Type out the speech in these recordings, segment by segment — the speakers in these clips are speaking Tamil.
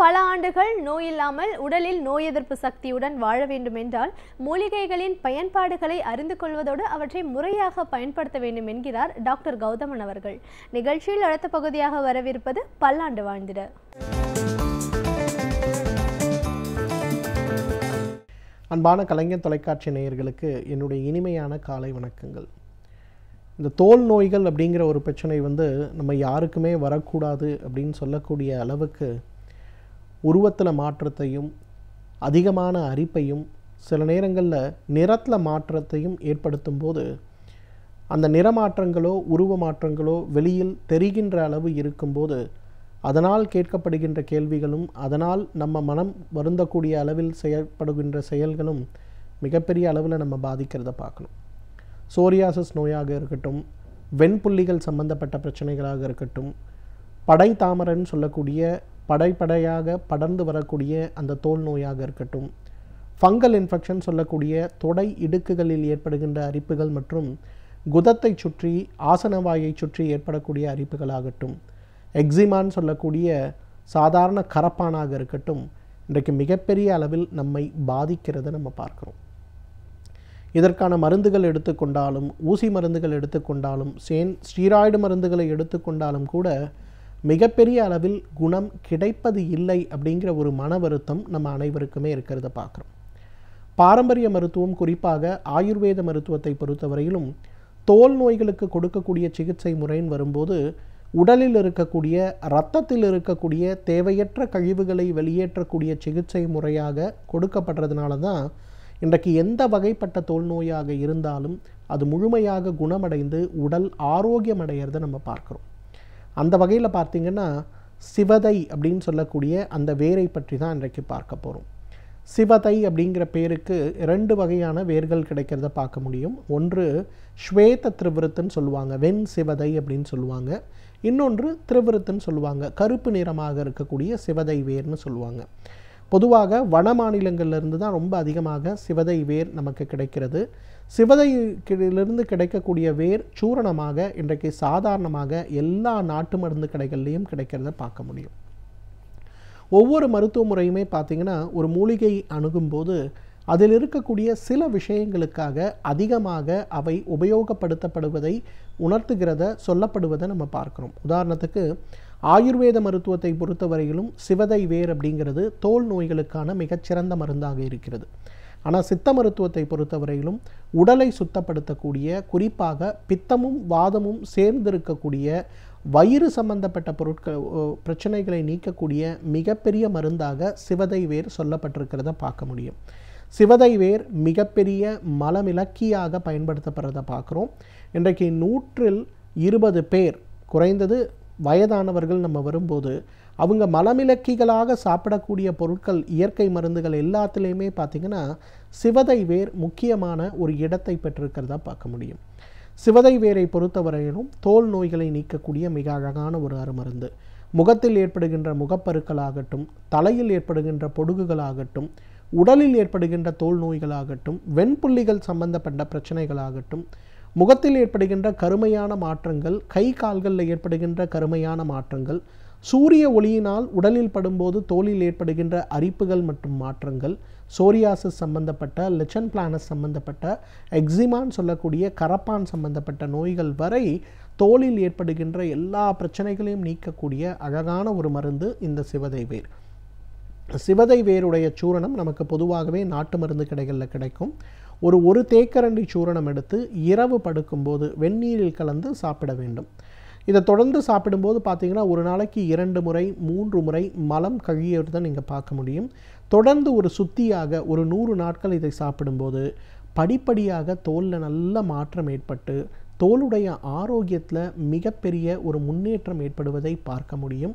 பல ஆண்டுகள் நோய் இல்லாமல் உடலில் நோய் எதிர்ப்பு சக்தியுடன் வாழ வேண்டும் என்றால் மூலிகைகளின் பயன்பாடுகளை அறிந்து கொள்வதோடு அவற்றை முறையாக பயன்படுத்த வேண்டும் என்கிறார் டாக்டர் கௌதமன் அவர்கள் நிகழ்ச்சியில் அடுத்த பகுதியாக வரவிருப்பது பல்லாண்டு வாழ்ந்திட அன்பான கலைஞர் தொலைக்காட்சி நேயர்களுக்கு என்னுடைய இனிமையான காலை வணக்கங்கள் இந்த தோல் நோய்கள் அப்படிங்கிற ஒரு பிரச்சனை வந்து நம்ம யாருக்குமே வரக்கூடாது அப்படின்னு சொல்லக்கூடிய அளவுக்கு உருவத்தில் மாற்றத்தையும் அதிகமான அரிப்பையும் சில நேரங்களில் நிறத்தில் மாற்றத்தையும் ஏற்படுத்தும் போது அந்த நிறமாற்றங்களோ உருவ மாற்றங்களோ வெளியில் தெரிகின்ற அளவு இருக்கும்போது அதனால் கேட்கப்படுகின்ற கேள்விகளும் அதனால் நம்ம மனம் வருந்தக்கூடிய அளவில் செயல்படுகின்ற செயல்களும் மிகப்பெரிய அளவில் நம்ம பாதிக்கிறத பார்க்கணும் சோரியாசஸ் நோயாக இருக்கட்டும் வெண்புள்ளிகள் சம்பந்தப்பட்ட பிரச்சனைகளாக இருக்கட்டும் படை தாமரன் சொல்லக்கூடிய படைப்படையாக படர்ந்து வரக்கூடிய அந்த தோல் நோயாக இருக்கட்டும் ஃபங்கல் இன்ஃபெக்ஷன் சொல்லக்கூடிய தொடை இடுக்குகளில் ஏற்படுகின்ற அரிப்புகள் மற்றும் குதத்தை சுற்றி ஆசனவாயை சுற்றி ஏற்படக்கூடிய அரிப்புகளாகட்டும் எக்ஸிமான்னு சொல்லக்கூடிய சாதாரண கரப்பானாக இருக்கட்டும் இன்றைக்கு மிகப்பெரிய அளவில் நம்மை பாதிக்கிறத நம்ம பார்க்குறோம் இதற்கான மருந்துகள் எடுத்துக்கொண்டாலும் ஊசி மருந்துகள் எடுத்துக்கொண்டாலும் சேன் ஸ்டீராய்டு மருந்துகளை எடுத்துக்கொண்டாலும் கூட மிகப்பெரிய அளவில் குணம் கிடைப்பது இல்லை அப்படிங்கிற ஒரு மன வருத்தம் நம்ம அனைவருக்குமே இருக்கிறத பார்க்குறோம் பாரம்பரிய மருத்துவம் குறிப்பாக ஆயுர்வேத மருத்துவத்தை பொறுத்தவரையிலும் தோல் நோய்களுக்கு கொடுக்கக்கூடிய சிகிச்சை முறைன்னு வரும்போது உடலில் இருக்கக்கூடிய இரத்தத்தில் இருக்கக்கூடிய தேவையற்ற கழிவுகளை வெளியேற்றக்கூடிய சிகிச்சை முறையாக கொடுக்கப்படுறதுனால தான் இன்றைக்கு எந்த வகைப்பட்ட தோல் நோயாக இருந்தாலும் அது முழுமையாக குணமடைந்து உடல் ஆரோக்கியமடைகிறத நம்ம பார்க்குறோம் அந்த வகையில் பார்த்திங்கன்னா சிவதை அப்படின்னு சொல்லக்கூடிய அந்த வேரை பற்றி தான் இன்றைக்கு பார்க்க போகிறோம் சிவதை அப்படிங்கிற பேருக்கு ரெண்டு வகையான வேர்கள் கிடைக்கிறத பார்க்க முடியும் ஒன்று ஸ்வேத திருவிருத்துன்னு சொல்லுவாங்க வெண் சிவதை அப்படின்னு சொல்லுவாங்க இன்னொன்று திருவிருத்துன்னு சொல்லுவாங்க கருப்பு நிறமாக இருக்கக்கூடிய சிவதை வேர்னு சொல்லுவாங்க பொதுவாக வட மாநிலங்கள்லேருந்து தான் ரொம்ப அதிகமாக சிவதை வேர் நமக்கு கிடைக்கிறது சிவதையிலிருந்து கிடைக்கக்கூடிய வேர் சூரணமாக இன்றைக்கு சாதாரணமாக எல்லா நாட்டு மருந்து கடைகள்லேயும் கிடைக்கிறத பார்க்க முடியும் ஒவ்வொரு மருத்துவ முறையுமே பார்த்திங்கன்னா ஒரு மூலிகை அணுகும்போது அதில் இருக்கக்கூடிய சில விஷயங்களுக்காக அதிகமாக அவை உபயோகப்படுத்தப்படுவதை உணர்த்துகிறத சொல்லப்படுவதை நம்ம பார்க்குறோம் உதாரணத்துக்கு ஆயுர்வேத மருத்துவத்தை பொறுத்தவரையிலும் சிவதை வேர் அப்படிங்கிறது தோல் நோய்களுக்கான மிகச்சிறந்த மருந்தாக இருக்கிறது ஆனால் சித்த மருத்துவத்தை பொறுத்தவரையிலும் உடலை சுத்தப்படுத்தக்கூடிய குறிப்பாக பித்தமும் வாதமும் சேர்ந்திருக்கக்கூடிய வயிறு சம்பந்தப்பட்ட பொருட்கள் பிரச்சனைகளை நீக்கக்கூடிய மிகப்பெரிய மருந்தாக சிவதை வேர் சொல்லப்பட்டிருக்கிறத பார்க்க முடியும் சிவதை வேர் மிகப்பெரிய மலமிலக்கியாக பயன்படுத்தப்படுறதை பார்க்குறோம் இன்றைக்கு நூற்றில் இருபது பேர் குறைந்தது வயதானவர்கள் நம்ம வரும்போது அவங்க மலமிளக்கிகளாக சாப்பிடக்கூடிய பொருட்கள் இயற்கை மருந்துகள் எல்லாத்துலேயுமே பார்த்திங்கன்னா சிவதை வேர் முக்கியமான ஒரு இடத்தை பெற்றிருக்கிறதா பார்க்க முடியும் சிவதை வேரை பொறுத்தவரையிலும் தோல் நோய்களை நீக்கக்கூடிய மிக அழகான ஒரு அருமருந்து முகத்தில் ஏற்படுகின்ற முகப்பருக்களாகட்டும் தலையில் ஏற்படுகின்ற பொடுகுகளாகட்டும் உடலில் ஏற்படுகின்ற தோல் நோய்களாகட்டும் வெண்புள்ளிகள் சம்பந்தப்பட்ட பிரச்சனைகளாகட்டும் முகத்தில் ஏற்படுகின்ற கருமையான மாற்றங்கள் கை கால்களில் ஏற்படுகின்ற கருமையான மாற்றங்கள் சூரிய ஒளியினால் உடலில் படும்போது தோலில் ஏற்படுகின்ற அரிப்புகள் மற்றும் மாற்றங்கள் சோரியாசிஸ் சம்பந்தப்பட்ட லெச்சன் பிளானஸ் சம்பந்தப்பட்ட எக்ஸிமான் சொல்லக்கூடிய கரப்பான் சம்பந்தப்பட்ட நோய்கள் வரை தோலில் ஏற்படுகின்ற எல்லா பிரச்சனைகளையும் நீக்கக்கூடிய அழகான ஒரு மருந்து இந்த சிவதை வேர் சிவதை வேருடைய சூரணம் நமக்கு பொதுவாகவே நாட்டு மருந்து கடைகளில் கிடைக்கும் ஒரு ஒரு தேக்கரண்டி சூரணம் எடுத்து இரவு படுக்கும்போது வெந்நீரில் கலந்து சாப்பிட வேண்டும் இதை தொடர்ந்து சாப்பிடும்போது பார்த்தீங்கன்னா ஒரு நாளைக்கு இரண்டு முறை மூன்று முறை மலம் கழியறதை நீங்கள் பார்க்க முடியும் தொடர்ந்து ஒரு சுத்தியாக ஒரு நூறு நாட்கள் இதை சாப்பிடும்போது படிப்படியாக தோலில் நல்ல மாற்றம் ஏற்பட்டு தோலுடைய ஆரோக்கியத்தில் மிகப்பெரிய ஒரு முன்னேற்றம் ஏற்படுவதை பார்க்க முடியும்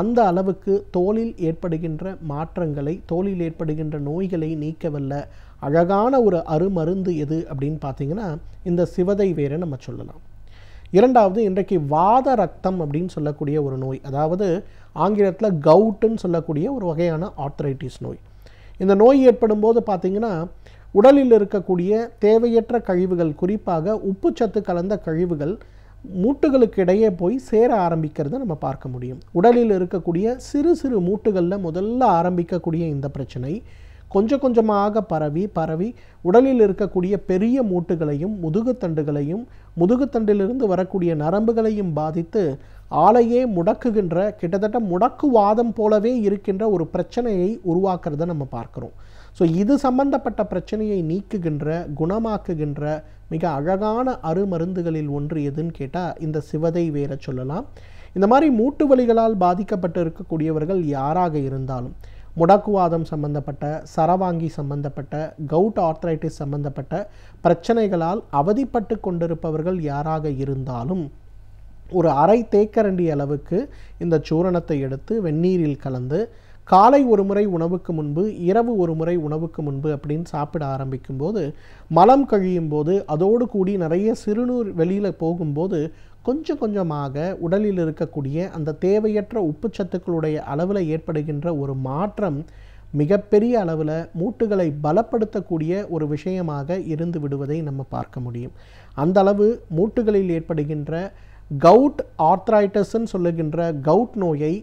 அந்த அளவுக்கு தோலில் ஏற்படுகின்ற மாற்றங்களை தோலில் ஏற்படுகின்ற நோய்களை நீக்கவல்ல அழகான ஒரு அருமருந்து எது அப்படின்னு பார்த்தீங்கன்னா இந்த சிவதை வேரை நம்ம சொல்லலாம் இரண்டாவது இன்றைக்கு வாத ரத்தம் அப்படின்னு சொல்லக்கூடிய ஒரு நோய் அதாவது ஆங்கிலத்தில் கவுட்டுன்னு சொல்லக்கூடிய ஒரு வகையான ஆர்த்தரைட்டிஸ் நோய் இந்த நோய் ஏற்படும் போது பார்த்திங்கன்னா உடலில் இருக்கக்கூடிய தேவையற்ற கழிவுகள் குறிப்பாக உப்புச்சத்து கலந்த கழிவுகள் மூட்டுகளுக்கு இடையே போய் சேர ஆரம்பிக்கிறத நம்ம பார்க்க முடியும் உடலில் இருக்கக்கூடிய சிறு சிறு மூட்டுகளில் முதல்ல ஆரம்பிக்கக்கூடிய இந்த பிரச்சனை கொஞ்சம் கொஞ்சமாக பரவி பரவி உடலில் இருக்கக்கூடிய பெரிய மூட்டுகளையும் முதுகுத்தண்டுகளையும் முதுகுத்தண்டிலிருந்து வரக்கூடிய நரம்புகளையும் பாதித்து ஆலையே முடக்குகின்ற கிட்டத்தட்ட முடக்குவாதம் போலவே இருக்கின்ற ஒரு பிரச்சனையை உருவாக்குறத நம்ம பார்க்குறோம் ஸோ இது சம்பந்தப்பட்ட பிரச்சனையை நீக்குகின்ற குணமாக்குகின்ற மிக அழகான அருமருந்துகளில் ஒன்று எதுன்னு கேட்டால் இந்த சிவதை வேற சொல்லலாம் இந்த மாதிரி மூட்டு வலிகளால் பாதிக்கப்பட்டு இருக்கக்கூடியவர்கள் யாராக இருந்தாலும் முடக்குவாதம் சம்பந்தப்பட்ட சரவாங்கி சம்பந்தப்பட்ட கவுட் ஆர்த்ரைட்டிஸ் சம்பந்தப்பட்ட பிரச்சனைகளால் அவதிப்பட்டு கொண்டிருப்பவர்கள் யாராக இருந்தாலும் ஒரு அரை தேக்கரண்டி அளவுக்கு இந்த சூரணத்தை எடுத்து வெந்நீரில் கலந்து காலை ஒரு முறை உணவுக்கு முன்பு இரவு ஒரு முறை உணவுக்கு முன்பு அப்படின்னு சாப்பிட ஆரம்பிக்கும்போது மலம் கழியும் போது அதோடு கூடி நிறைய சிறுநூறு வெளியில் போகும்போது கொஞ்சம் கொஞ்சமாக உடலில் இருக்கக்கூடிய அந்த தேவையற்ற உப்புச்சத்துக்களுடைய அளவில் ஏற்படுகின்ற ஒரு மாற்றம் மிகப்பெரிய அளவில் மூட்டுகளை பலப்படுத்தக்கூடிய ஒரு விஷயமாக இருந்து விடுவதை நம்ம பார்க்க முடியும் அந்த அளவு மூட்டுகளில் ஏற்படுகின்ற கவுட் ஆர்த்ரைட்டஸ்ன்னு சொல்லுகின்ற கவுட் நோயை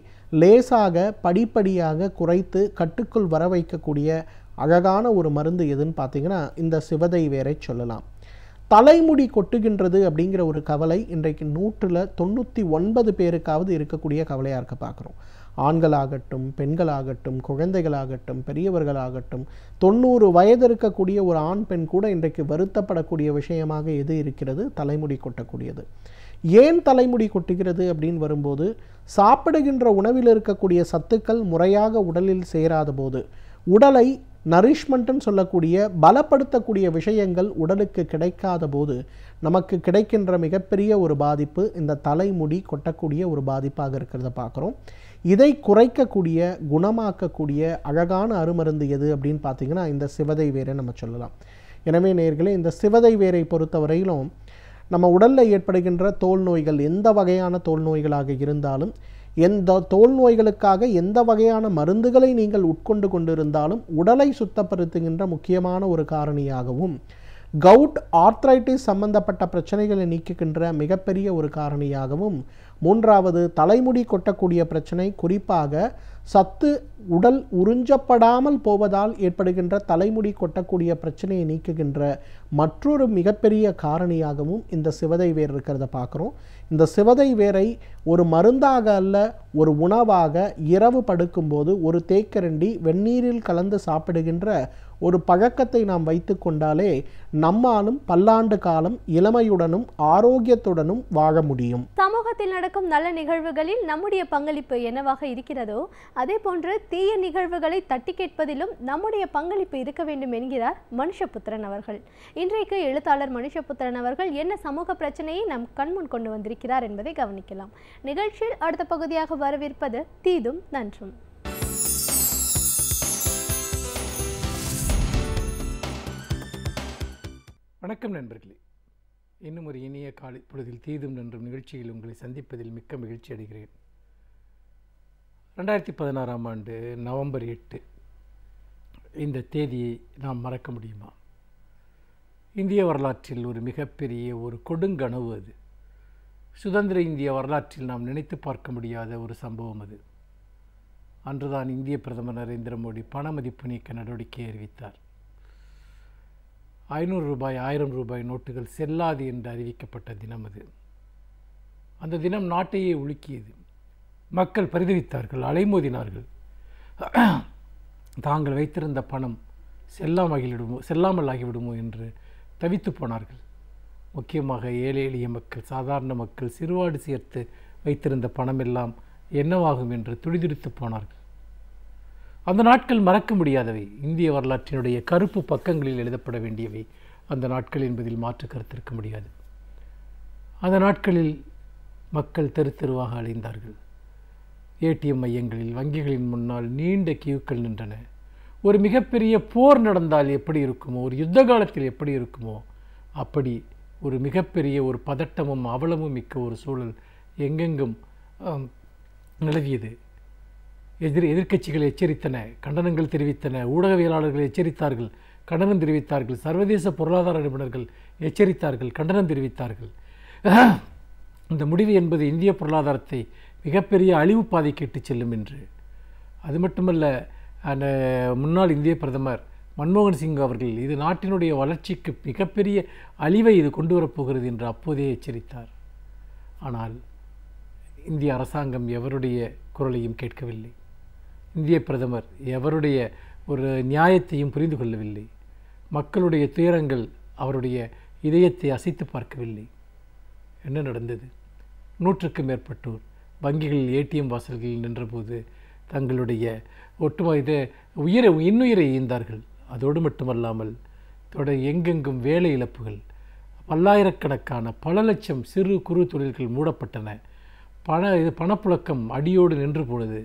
லேசாக படிப்படியாக குறைத்து கட்டுக்குள் வர வைக்கக்கூடிய அழகான ஒரு மருந்து எதுன்னு பார்த்தீங்கன்னா இந்த சிவதை வேரை சொல்லலாம் தலைமுடி கொட்டுகின்றது அப்படிங்கிற ஒரு கவலை இன்றைக்கு நூற்றில் தொண்ணூற்றி ஒன்பது பேருக்காவது இருக்கக்கூடிய கவலையாக இருக்க பார்க்குறோம் ஆண்களாகட்டும் பெண்களாகட்டும் குழந்தைகளாகட்டும் பெரியவர்களாகட்டும் தொண்ணூறு வயது இருக்கக்கூடிய ஒரு ஆண் பெண் கூட இன்றைக்கு வருத்தப்படக்கூடிய விஷயமாக எது இருக்கிறது தலைமுடி கொட்டக்கூடியது ஏன் தலைமுடி கொட்டுகிறது அப்படின்னு வரும்போது சாப்பிடுகின்ற உணவில் இருக்கக்கூடிய சத்துக்கள் முறையாக உடலில் சேராத போது உடலை நரிஷ்மெண்ட்டுன்னு சொல்லக்கூடிய பலப்படுத்தக்கூடிய விஷயங்கள் உடலுக்கு கிடைக்காத போது நமக்கு கிடைக்கின்ற மிகப்பெரிய ஒரு பாதிப்பு இந்த தலைமுடி கொட்டக்கூடிய ஒரு பாதிப்பாக இருக்கிறத பார்க்குறோம் இதை குறைக்கக்கூடிய குணமாக்கக்கூடிய அழகான அருமருந்து எது அப்படின்னு பார்த்தீங்கன்னா இந்த சிவதை வேரை நம்ம சொல்லலாம் எனவே நேர்களே இந்த சிவதை வேரை பொறுத்த வரையிலும் நம்ம உடலில் ஏற்படுகின்ற தோல் நோய்கள் எந்த வகையான தோல் நோய்களாக இருந்தாலும் எந்த தோல் நோய்களுக்காக எந்த வகையான மருந்துகளை நீங்கள் உட்கொண்டு கொண்டிருந்தாலும் உடலை சுத்தப்படுத்துகின்ற முக்கியமான ஒரு காரணியாகவும் கவுட் ஆர்த்ரைட்டிஸ் சம்பந்தப்பட்ட பிரச்சனைகளை நீக்குகின்ற மிகப்பெரிய ஒரு காரணியாகவும் மூன்றாவது தலைமுடி கொட்டக்கூடிய பிரச்சனை குறிப்பாக சத்து உடல் உறிஞ்சப்படாமல் போவதால் ஏற்படுகின்ற தலைமுடி கொட்டக்கூடிய பிரச்சனையை நீக்குகின்ற மற்றொரு மிகப்பெரிய காரணியாகவும் இந்த சிவதை வேர் இருக்கிறத பார்க்குறோம் இந்த சிவதை வேரை ஒரு மருந்தாக அல்ல ஒரு உணவாக இரவு படுக்கும்போது ஒரு தேக்கரண்டி வெந்நீரில் கலந்து சாப்பிடுகின்ற ஒரு பழக்கத்தை நாம் வைத்து கொண்டாலே நம்மாலும் பல்லாண்டு காலம் இளமையுடனும் ஆரோக்கியத்துடனும் வாழ முடியும் சமூகத்தில் நடக்கும் நல்ல நிகழ்வுகளில் நம்முடைய பங்களிப்பு என்னவாக இருக்கிறதோ அதே போன்று தீய நிகழ்வுகளை தட்டி கேட்பதிலும் நம்முடைய பங்களிப்பு இருக்க வேண்டும் என்கிறார் மனுஷபுத்திரன் அவர்கள் இன்றைக்கு எழுத்தாளர் மனுஷபுத்திரன் அவர்கள் என்ன சமூக பிரச்சனையை நம் கண்முன் கொண்டு வந்திருக்கிறார் என்பதை கவனிக்கலாம் நிகழ்ச்சியில் அடுத்த பகுதியாக வரவிருப்பது தீதும் நன்றும் வணக்கம் நண்பர்களே இன்னும் ஒரு இனிய காலை பொழுதில் தீதும் நன்றும் நிகழ்ச்சியில் உங்களை சந்திப்பதில் மிக்க மகிழ்ச்சி அடைகிறேன் ரெண்டாயிரத்தி பதினாறாம் ஆண்டு நவம்பர் எட்டு இந்த தேதியை நாம் மறக்க முடியுமா இந்திய வரலாற்றில் ஒரு மிகப்பெரிய ஒரு கொடுங்கனவு அது சுதந்திர இந்திய வரலாற்றில் நாம் நினைத்து பார்க்க முடியாத ஒரு சம்பவம் அது அன்றுதான் இந்திய பிரதமர் நரேந்திர மோடி பண மதிப்பு நீக்க நடவடிக்கை அறிவித்தார் ஐநூறு ரூபாய் ஆயிரம் ரூபாய் நோட்டுகள் செல்லாது என்று அறிவிக்கப்பட்ட தினம் அது அந்த தினம் நாட்டையே உலுக்கியது மக்கள் பரிதவித்தார்கள் அலைமோதினார்கள் தாங்கள் வைத்திருந்த பணம் செல்லாமகிவிடுமோ செல்லாமல் ஆகிவிடுமோ என்று தவித்து போனார்கள் முக்கியமாக ஏழை எளிய மக்கள் சாதாரண மக்கள் சிறுவாடு சேர்த்து வைத்திருந்த பணமெல்லாம் என்னவாகும் என்று துடிதுடித்து போனார்கள் அந்த நாட்கள் மறக்க முடியாதவை இந்திய வரலாற்றினுடைய கருப்பு பக்கங்களில் எழுதப்பட வேண்டியவை அந்த நாட்கள் என்பதில் மாற்று கருத்திருக்க முடியாது அந்த நாட்களில் மக்கள் தெரு தெருவாக அழிந்தார்கள் ஏடிஎம் மையங்களில் வங்கிகளின் முன்னால் நீண்ட கியூக்கள் நின்றன ஒரு மிகப்பெரிய போர் நடந்தால் எப்படி இருக்குமோ ஒரு யுத்த காலத்தில் எப்படி இருக்குமோ அப்படி ஒரு மிகப்பெரிய ஒரு பதட்டமும் அவலமும் மிக்க ஒரு சூழல் எங்கெங்கும் நிலவியது எதிர் எதிர்க்கட்சிகள் எச்சரித்தன கண்டனங்கள் தெரிவித்தன ஊடகவியலாளர்கள் எச்சரித்தார்கள் கண்டனம் தெரிவித்தார்கள் சர்வதேச பொருளாதார நிபுணர்கள் எச்சரித்தார்கள் கண்டனம் தெரிவித்தார்கள் இந்த முடிவு என்பது இந்திய பொருளாதாரத்தை மிகப்பெரிய அழிவு பாதை கேட்டு செல்லும் என்று அது மட்டுமல்ல அந்த முன்னாள் இந்திய பிரதமர் மன்மோகன் சிங் அவர்கள் இது நாட்டினுடைய வளர்ச்சிக்கு மிகப்பெரிய அழிவை இது கொண்டு வரப்போகிறது என்று அப்போதே எச்சரித்தார் ஆனால் இந்திய அரசாங்கம் எவருடைய குரலையும் கேட்கவில்லை இந்திய பிரதமர் எவருடைய ஒரு நியாயத்தையும் புரிந்து கொள்ளவில்லை மக்களுடைய துயரங்கள் அவருடைய இதயத்தை அசைத்து பார்க்கவில்லை என்ன நடந்தது நூற்றுக்கும் மேற்பட்டோர் வங்கிகள் ஏடிஎம் வாசல்களில் நின்றபோது தங்களுடைய ஒட்டுமொத்த உயிரை இன்னுயிரை ஈந்தார்கள் அதோடு மட்டுமல்லாமல் தொடர் எங்கெங்கும் வேலை இழப்புகள் பல்லாயிரக்கணக்கான பல லட்சம் சிறு குறு தொழில்கள் மூடப்பட்டன பண இது பணப்புழக்கம் அடியோடு நின்று போனது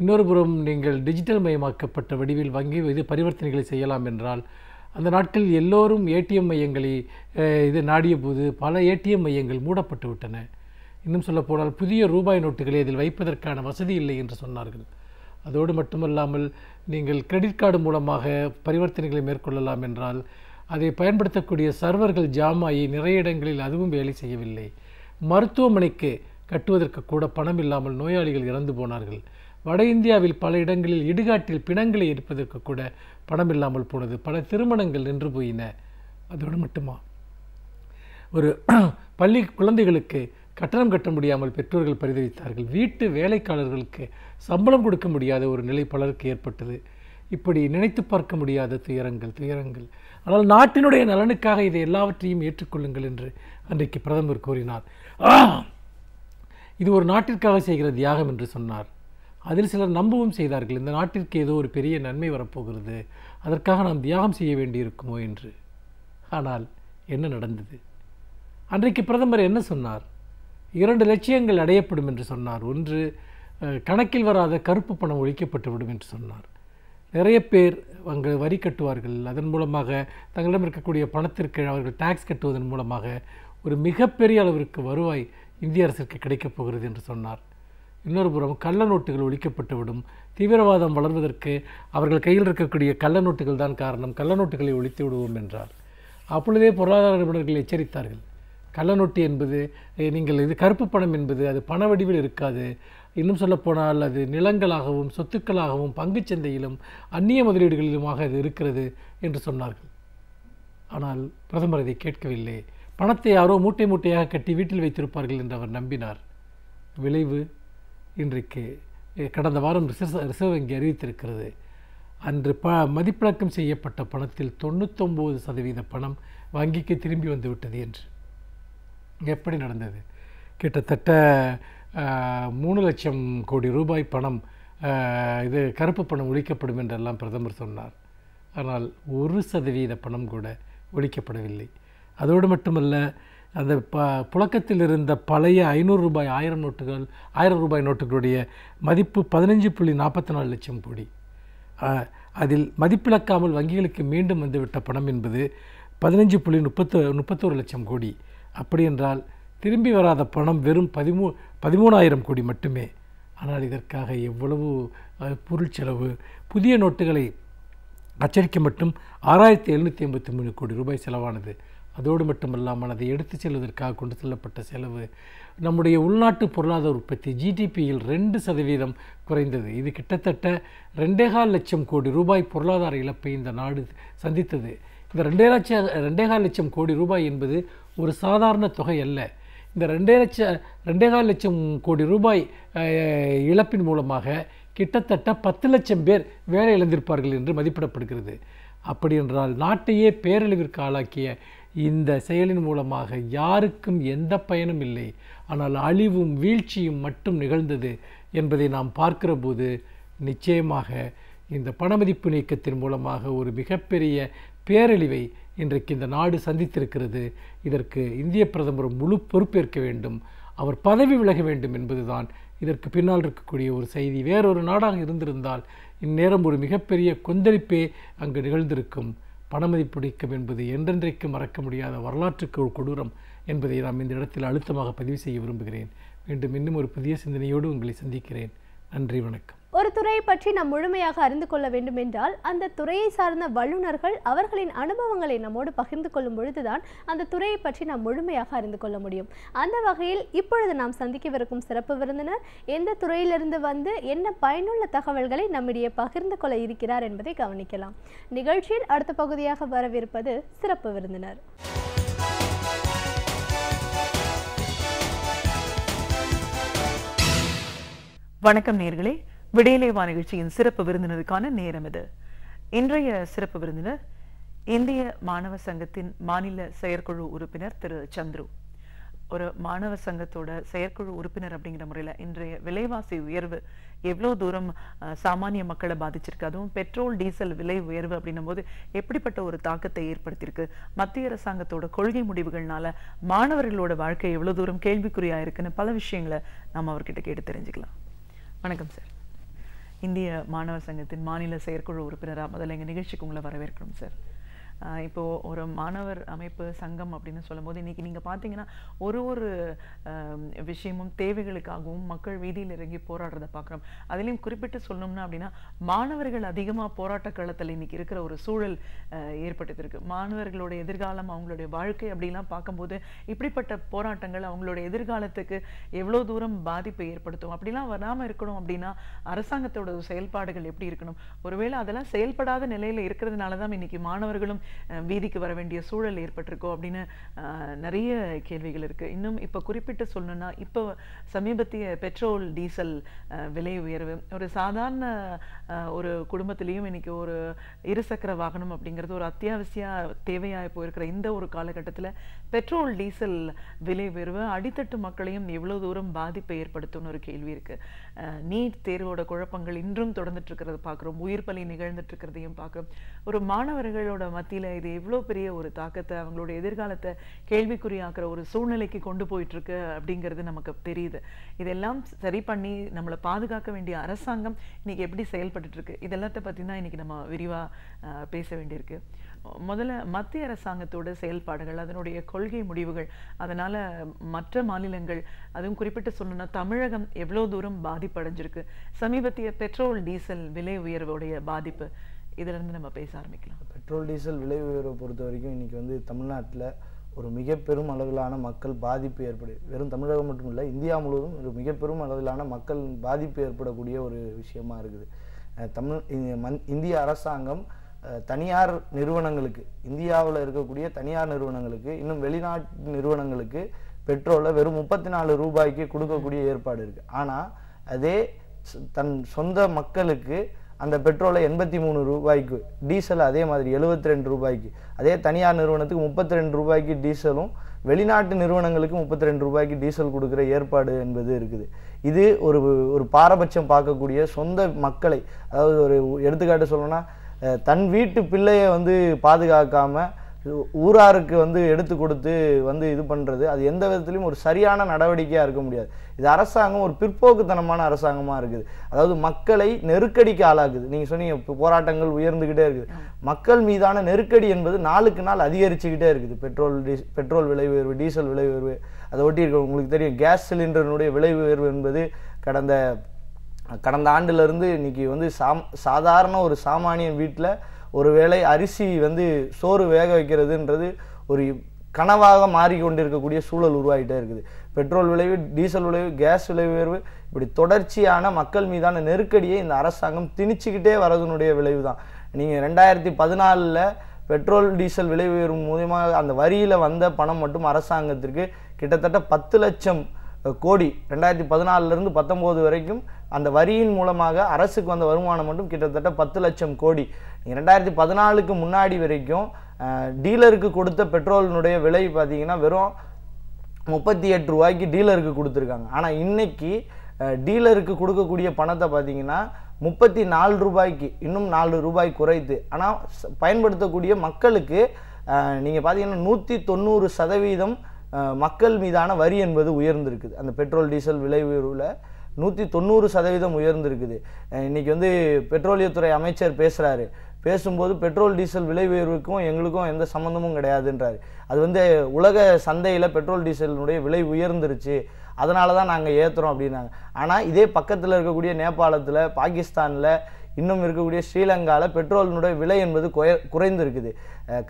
இன்னொரு புறம் நீங்கள் டிஜிட்டல் மயமாக்கப்பட்ட வடிவில் வங்கி இது பரிவர்த்தனைகளை செய்யலாம் என்றால் அந்த நாட்கள் எல்லோரும் ஏடிஎம் மையங்களை இது நாடிய போது பல ஏடிஎம் மையங்கள் மூடப்பட்டு விட்டன இன்னும் சொல்லப்போனால் புதிய ரூபாய் நோட்டுகளை இதில் வைப்பதற்கான வசதி இல்லை என்று சொன்னார்கள் அதோடு மட்டுமல்லாமல் நீங்கள் கிரெடிட் கார்டு மூலமாக பரிவர்த்தனைகளை மேற்கொள்ளலாம் என்றால் அதை பயன்படுத்தக்கூடிய சர்வர்கள் ஜாமாயி நிறைய இடங்களில் அதுவும் வேலை செய்யவில்லை மருத்துவமனைக்கு கட்டுவதற்கு கூட பணம் இல்லாமல் நோயாளிகள் இறந்து போனார்கள் வட இந்தியாவில் பல இடங்களில் இடுகாட்டில் பிணங்களை இருப்பதற்கு கூட பணம் இல்லாமல் போனது பல திருமணங்கள் நின்று போயின அதோடு மட்டுமா ஒரு பள்ளி குழந்தைகளுக்கு கட்டணம் கட்ட முடியாமல் பெற்றோர்கள் பரிதவித்தார்கள் வீட்டு வேலைக்காரர்களுக்கு சம்பளம் கொடுக்க முடியாத ஒரு நிலை பலருக்கு ஏற்பட்டது இப்படி நினைத்து பார்க்க முடியாத துயரங்கள் துயரங்கள் ஆனால் நாட்டினுடைய நலனுக்காக இதை எல்லாவற்றையும் ஏற்றுக்கொள்ளுங்கள் என்று அன்றைக்கு பிரதமர் கூறினார் இது ஒரு நாட்டிற்காக செய்கிற தியாகம் என்று சொன்னார் அதில் சிலர் நம்பவும் செய்தார்கள் இந்த நாட்டிற்கு ஏதோ ஒரு பெரிய நன்மை வரப்போகிறது அதற்காக நாம் தியாகம் செய்ய வேண்டியிருக்குமோ என்று ஆனால் என்ன நடந்தது அன்றைக்கு பிரதமர் என்ன சொன்னார் இரண்டு லட்சியங்கள் அடையப்படும் என்று சொன்னார் ஒன்று கணக்கில் வராத கருப்பு பணம் ஒழிக்கப்பட்டுவிடும் என்று சொன்னார் நிறைய பேர் அங்கே வரி கட்டுவார்கள் அதன் மூலமாக தங்களிடம் இருக்கக்கூடிய பணத்திற்கு அவர்கள் டேக்ஸ் கட்டுவதன் மூலமாக ஒரு மிகப்பெரிய அளவிற்கு வருவாய் இந்திய அரசிற்கு கிடைக்கப் போகிறது என்று சொன்னார் இன்னொரு புறம் கள்ள நோட்டுகள் ஒழிக்கப்பட்டுவிடும் தீவிரவாதம் வளர்வதற்கு அவர்கள் கையில் இருக்கக்கூடிய கள்ள நோட்டுகள் தான் காரணம் கள்ள நோட்டுகளை ஒழித்து விடுவோம் என்றார் அப்பொழுதே பொருளாதார நிபுணர்கள் எச்சரித்தார்கள் கள்ளநொட்டி என்பது நீங்கள் இது கருப்பு பணம் என்பது அது பண வடிவில் இருக்காது இன்னும் சொல்லப்போனால் அது நிலங்களாகவும் சொத்துக்களாகவும் சந்தையிலும் அந்நிய முதலீடுகளிலுமாக அது இருக்கிறது என்று சொன்னார்கள் ஆனால் பிரதமர் அதை கேட்கவில்லை பணத்தை யாரோ மூட்டை மூட்டையாக கட்டி வீட்டில் வைத்திருப்பார்கள் என்று அவர் நம்பினார் விளைவு இன்றைக்கு கடந்த வாரம் ரிசர்வ் ரிசர்வ் வங்கி அறிவித்திருக்கிறது அன்று ப மதிப்பிழக்கம் செய்யப்பட்ட பணத்தில் தொண்ணூத்தொம்பது சதவீத பணம் வங்கிக்கு திரும்பி வந்துவிட்டது என்று எப்படி நடந்தது கிட்டத்தட்ட மூணு லட்சம் கோடி ரூபாய் பணம் இது கருப்பு பணம் ஒழிக்கப்படும் என்றெல்லாம் பிரதமர் சொன்னார் ஆனால் ஒரு சதவீத பணம் கூட ஒழிக்கப்படவில்லை அதோடு மட்டுமல்ல அந்த ப புழக்கத்தில் இருந்த பழைய ஐநூறு ரூபாய் ஆயிரம் நோட்டுகள் ஆயிரம் ரூபாய் நோட்டுகளுடைய மதிப்பு பதினஞ்சு புள்ளி நாற்பத்தி நாலு லட்சம் கோடி அதில் மதிப்பிழக்காமல் வங்கிகளுக்கு மீண்டும் வந்துவிட்ட பணம் என்பது பதினஞ்சு புள்ளி முப்பத்து முப்பத்தோரு லட்சம் கோடி அப்படி என்றால் திரும்பி வராத பணம் வெறும் பதிமூ பதிமூணாயிரம் கோடி மட்டுமே ஆனால் இதற்காக எவ்வளவு பொருள் செலவு புதிய நோட்டுகளை அச்சடிக்க மட்டும் ஆறாயிரத்தி எழுநூற்றி ஐம்பத்தி மூணு கோடி ரூபாய் செலவானது அதோடு மட்டுமல்லாமல் அதை எடுத்து செல்வதற்காக கொண்டு செல்லப்பட்ட செலவு நம்முடைய உள்நாட்டு பொருளாதார உற்பத்தி ஜிடிபியில் ரெண்டு சதவீதம் குறைந்தது இது கிட்டத்தட்ட ரெண்டேகால் லட்சம் கோடி ரூபாய் பொருளாதார இழப்பை இந்த நாடு சந்தித்தது இந்த ரெண்டே லட்ச ரெண்டே கால் லட்சம் கோடி ரூபாய் என்பது ஒரு சாதாரண தொகை அல்ல இந்த ரெண்டே லட்ச ரெண்டே கால் லட்சம் கோடி ரூபாய் இழப்பின் மூலமாக கிட்டத்தட்ட பத்து லட்சம் பேர் வேலை இழந்திருப்பார்கள் என்று மதிப்பிடப்படுகிறது அப்படி என்றால் நாட்டையே பேரழிவிற்கு ஆளாக்கிய இந்த செயலின் மூலமாக யாருக்கும் எந்த பயனும் இல்லை ஆனால் அழிவும் வீழ்ச்சியும் மட்டும் நிகழ்ந்தது என்பதை நாம் பார்க்கிற போது நிச்சயமாக இந்த பணமதிப்பு நீக்கத்தின் மூலமாக ஒரு மிகப்பெரிய பேரழிவை இன்றைக்கு இந்த நாடு சந்தித்திருக்கிறது இதற்கு இந்திய பிரதமர் முழு பொறுப்பேற்க வேண்டும் அவர் பதவி விலக வேண்டும் என்பதுதான் இதற்கு பின்னால் இருக்கக்கூடிய ஒரு செய்தி வேறொரு நாடாக இருந்திருந்தால் இந்நேரம் ஒரு மிகப்பெரிய கொந்தளிப்பே அங்கு நிகழ்ந்திருக்கும் பணமதிப்பிடிக்கும் என்பது என்றென்றைக்கும் மறக்க முடியாத வரலாற்றுக்கு ஒரு கொடூரம் என்பதை நாம் இந்த இடத்தில் அழுத்தமாக பதிவு செய்ய விரும்புகிறேன் மீண்டும் இன்னும் ஒரு புதிய சிந்தனையோடு உங்களை சந்திக்கிறேன் நன்றி வணக்கம் ஒரு துறையை பற்றி நாம் முழுமையாக அறிந்து கொள்ள வேண்டும் என்றால் அந்த துறையை சார்ந்த வல்லுநர்கள் அவர்களின் அனுபவங்களை நம்மோடு பகிர்ந்து கொள்ளும் பொழுதுதான் அந்த துறையை பற்றி நாம் முழுமையாக அறிந்து கொள்ள முடியும் அந்த வகையில் இப்பொழுது நாம் சந்திக்கவிருக்கும் சிறப்பு விருந்தினர் எந்த துறையிலிருந்து வந்து என்ன பயனுள்ள தகவல்களை நம்மிடையே பகிர்ந்து கொள்ள இருக்கிறார் என்பதை கவனிக்கலாம் நிகழ்ச்சியில் அடுத்த பகுதியாக வரவிருப்பது சிறப்பு விருந்தினர் வணக்கம் நேர்களே விடியலைவா நிகழ்ச்சியின் சிறப்பு விருந்தினருக்கான நேரம் இது இன்றைய சிறப்பு விருந்தினர் இந்திய மாணவ சங்கத்தின் மாநில செயற்குழு உறுப்பினர் திரு சந்துரு ஒரு மாணவ சங்கத்தோட செயற்குழு உறுப்பினர் அப்படிங்கிற முறையில் இன்றைய விலைவாசி உயர்வு எவ்வளோ தூரம் சாமானிய மக்களை பாதிச்சிருக்கு அதுவும் பெட்ரோல் டீசல் விலை உயர்வு அப்படின்னும் போது எப்படிப்பட்ட ஒரு தாக்கத்தை ஏற்படுத்தியிருக்கு மத்திய அரசாங்கத்தோட கொள்கை முடிவுகள்னால மாணவர்களோட வாழ்க்கை எவ்வளோ தூரம் கேள்விக்குறியாக இருக்குன்னு பல விஷயங்களை நாம் அவர்கிட்ட கேட்டு தெரிஞ்சுக்கலாம் வணக்கம் சார் இந்திய மாணவர் சங்கத்தின் மாநில செயற்குழு உறுப்பினராக முதல்ல எங்கள் நிகழ்ச்சிக்கு உங்களை வரவேற்கிறோம் சார் இப்போது ஒரு மாணவர் அமைப்பு சங்கம் அப்படின்னு சொல்லும்போது இன்றைக்கி நீங்கள் பார்த்தீங்கன்னா ஒரு ஒரு விஷயமும் தேவைகளுக்காகவும் மக்கள் வீதியில் இறங்கி போராடுறதை பார்க்குறோம் அதுலேயும் குறிப்பிட்டு சொல்லணும்னா அப்படின்னா மாணவர்கள் அதிகமாக போராட்ட களத்தில் இன்றைக்கி இருக்கிற ஒரு சூழல் ஏற்பட்டுருக்கு மாணவர்களோட எதிர்காலம் அவங்களுடைய வாழ்க்கை அப்படிலாம் பார்க்கும்போது இப்படிப்பட்ட போராட்டங்கள் அவங்களோட எதிர்காலத்துக்கு எவ்வளோ தூரம் பாதிப்பை ஏற்படுத்தும் அப்படிலாம் வராமல் இருக்கணும் அப்படின்னா அரசாங்கத்தோட செயல்பாடுகள் எப்படி இருக்கணும் ஒருவேளை அதெல்லாம் செயல்படாத நிலையில் இருக்கிறதுனால தான் இன்றைக்கி மாணவர்களும் வீதிக்கு வர வேண்டிய சூழல் ஏற்பட்டிருக்கோ அப்படின்னு நிறைய கேள்விகள் இருக்குது இன்னும் இப்போ குறிப்பிட்டு சொல்லணும்னா இப்போ சமீபத்திய பெட்ரோல் டீசல் விலை உயர்வு ஒரு சாதாரண ஒரு குடும்பத்திலையும் இன்றைக்கி ஒரு இருசக்கர வாகனம் அப்படிங்கிறது ஒரு அத்தியாவசிய தேவையாக போயிருக்கிற இந்த ஒரு காலகட்டத்தில் பெட்ரோல் டீசல் விலை உயர்வு அடித்தட்டு மக்களையும் எவ்வளோ தூரம் பாதிப்பை ஏற்படுத்தும்னு ஒரு கேள்வி இருக்குது நீட் தேர்வோட குழப்பங்கள் இன்றும் தொடர்ந்துட்டுருக்கிறத பார்க்குறோம் உயிர் பலி நிகழ்ந்துட்டுருக்கிறதையும் பார்க்குறோம் ஒரு மாணவர்களோட மத்தியில் இது எவ்வளோ பெரிய ஒரு தாக்கத்தை அவங்களோட எதிர்காலத்தை கேள்விக்குறியாக்குற ஒரு சூழ்நிலைக்கு கொண்டு போயிட்டுருக்கு அப்படிங்கிறது நமக்கு தெரியுது இதெல்லாம் சரி பண்ணி நம்மளை பாதுகாக்க வேண்டிய அரசாங்கம் இன்றைக்கி எப்படி செயல்பட்டுருக்கு இதெல்லாத்த பற்றி தான் இன்றைக்கி நம்ம விரிவாக பேச வேண்டியிருக்கு முதல்ல மத்திய அரசாங்கத்தோட செயல்பாடுகள் அதனுடைய கொள்கை முடிவுகள் அதனால் மற்ற மாநிலங்கள் அதுவும் குறிப்பிட்டு சொல்லணும்னா தமிழகம் எவ்வளோ தூரம் பாதிப்படைஞ்சிருக்கு சமீபத்திய பெட்ரோல் டீசல் விலை உயர்வுடைய பாதிப்பு இதிலிருந்து நம்ம பேச ஆரம்பிக்கலாம் பெட்ரோல் டீசல் விலை உயர்வை பொறுத்த வரைக்கும் இன்றைக்கி வந்து தமிழ்நாட்டில் ஒரு மிக பெரும் அளவிலான மக்கள் பாதிப்பு ஏற்படு வெறும் தமிழகம் மட்டும் இல்லை இந்தியா முழுவதும் ஒரு மிக பெரும் அளவிலான மக்கள் பாதிப்பு ஏற்படக்கூடிய ஒரு விஷயமா இருக்குது தமிழ் இந்திய அரசாங்கம் தனியார் நிறுவனங்களுக்கு இந்தியாவில் இருக்கக்கூடிய தனியார் நிறுவனங்களுக்கு இன்னும் வெளிநாட்டு நிறுவனங்களுக்கு பெட்ரோலை வெறும் முப்பத்தி நாலு ரூபாய்க்கு கொடுக்கக்கூடிய ஏற்பாடு இருக்குது ஆனால் அதே தன் சொந்த மக்களுக்கு அந்த பெட்ரோலை எண்பத்தி மூணு ரூபாய்க்கு டீசல் அதே மாதிரி எழுபத்தி ரெண்டு ரூபாய்க்கு அதே தனியார் நிறுவனத்துக்கு முப்பத்தி ரெண்டு ரூபாய்க்கு டீசலும் வெளிநாட்டு நிறுவனங்களுக்கு முப்பத்தி ரெண்டு ரூபாய்க்கு டீசல் கொடுக்குற ஏற்பாடு என்பது இருக்குது இது ஒரு ஒரு பாரபட்சம் பார்க்கக்கூடிய சொந்த மக்களை அதாவது ஒரு எடுத்துக்காட்டு சொல்லணும்னா தன் வீட்டு பிள்ளையை வந்து பாதுகாக்காமல் ஊராருக்கு வந்து எடுத்து கொடுத்து வந்து இது பண்ணுறது அது எந்த விதத்துலையும் ஒரு சரியான நடவடிக்கையாக இருக்க முடியாது இது அரசாங்கம் ஒரு பிற்போக்குத்தனமான அரசாங்கமாக இருக்குது அதாவது மக்களை நெருக்கடிக்கு ஆளாக்குது நீங்கள் சொன்னீங்க போராட்டங்கள் உயர்ந்துக்கிட்டே இருக்குது மக்கள் மீதான நெருக்கடி என்பது நாளுக்கு நாள் அதிகரிச்சுக்கிட்டே இருக்குது பெட்ரோல் டீ பெட்ரோல் விலை உயர்வு டீசல் விலை உயர்வு அதை ஒட்டி இருக்க உங்களுக்கு தெரியும் கேஸ் சிலிண்டரினுடைய விலை உயர்வு என்பது கடந்த கடந்த ஆண்டுலேருந்து இன்றைக்கி வந்து சாம் சாதாரண ஒரு சாமானிய வீட்டில் ஒரு வேளை அரிசி வந்து சோறு வேக வைக்கிறதுன்றது ஒரு கனவாக மாறி கொண்டிருக்கக்கூடிய சூழல் உருவாகிட்டே இருக்குது பெட்ரோல் விளைவு டீசல் விளைவு கேஸ் விலை உயர்வு இப்படி தொடர்ச்சியான மக்கள் மீதான நெருக்கடியை இந்த அரசாங்கம் திணிச்சுக்கிட்டே வரதுனுடைய விளைவு தான் நீங்கள் ரெண்டாயிரத்தி பதினாலில் பெட்ரோல் டீசல் விலை உயர்வு மூலியமாக அந்த வரியில் வந்த பணம் மட்டும் அரசாங்கத்திற்கு கிட்டத்தட்ட பத்து லட்சம் கோடி ரெண்டாயிரத்தி பதினாலிருந்து பத்தொம்போது வரைக்கும் அந்த வரியின் மூலமாக அரசுக்கு வந்த வருமானம் மட்டும் கிட்டத்தட்ட பத்து லட்சம் கோடி ரெண்டாயிரத்தி பதினாலுக்கு முன்னாடி வரைக்கும் டீலருக்கு கொடுத்த பெட்ரோலினுடைய விலை பார்த்திங்கன்னா வெறும் முப்பத்தி எட்டு ரூபாய்க்கு டீலருக்கு கொடுத்துருக்காங்க ஆனால் இன்றைக்கி டீலருக்கு கொடுக்கக்கூடிய பணத்தை பார்த்திங்கன்னா முப்பத்தி நாலு ரூபாய்க்கு இன்னும் நாலு ரூபாய் குறைத்து ஆனால் பயன்படுத்தக்கூடிய மக்களுக்கு நீங்கள் பார்த்தீங்கன்னா நூற்றி தொண்ணூறு சதவீதம் மக்கள் மீதான வரி என்பது உயர்ந்திருக்குது அந்த பெட்ரோல் டீசல் விலை உயர்வில் நூற்றி தொண்ணூறு சதவீதம் உயர்ந்திருக்குது இன்றைக்கி வந்து பெட்ரோலியத்துறை அமைச்சர் பேசுகிறாரு பேசும்போது பெட்ரோல் டீசல் விலை உயர்வுக்கும் எங்களுக்கும் எந்த சம்மந்தமும் கிடையாதுன்றாரு அது வந்து உலக சந்தையில் பெட்ரோல் டீசலினுடைய விலை உயர்ந்துருச்சு அதனால தான் நாங்கள் ஏற்றுறோம் அப்படின்னாங்க ஆனால் இதே பக்கத்தில் இருக்கக்கூடிய நேபாளத்தில் பாகிஸ்தானில் இன்னும் இருக்கக்கூடிய ஸ்ரீலங்காவில் பெட்ரோலினுடைய விலை என்பது குறைந்திருக்குது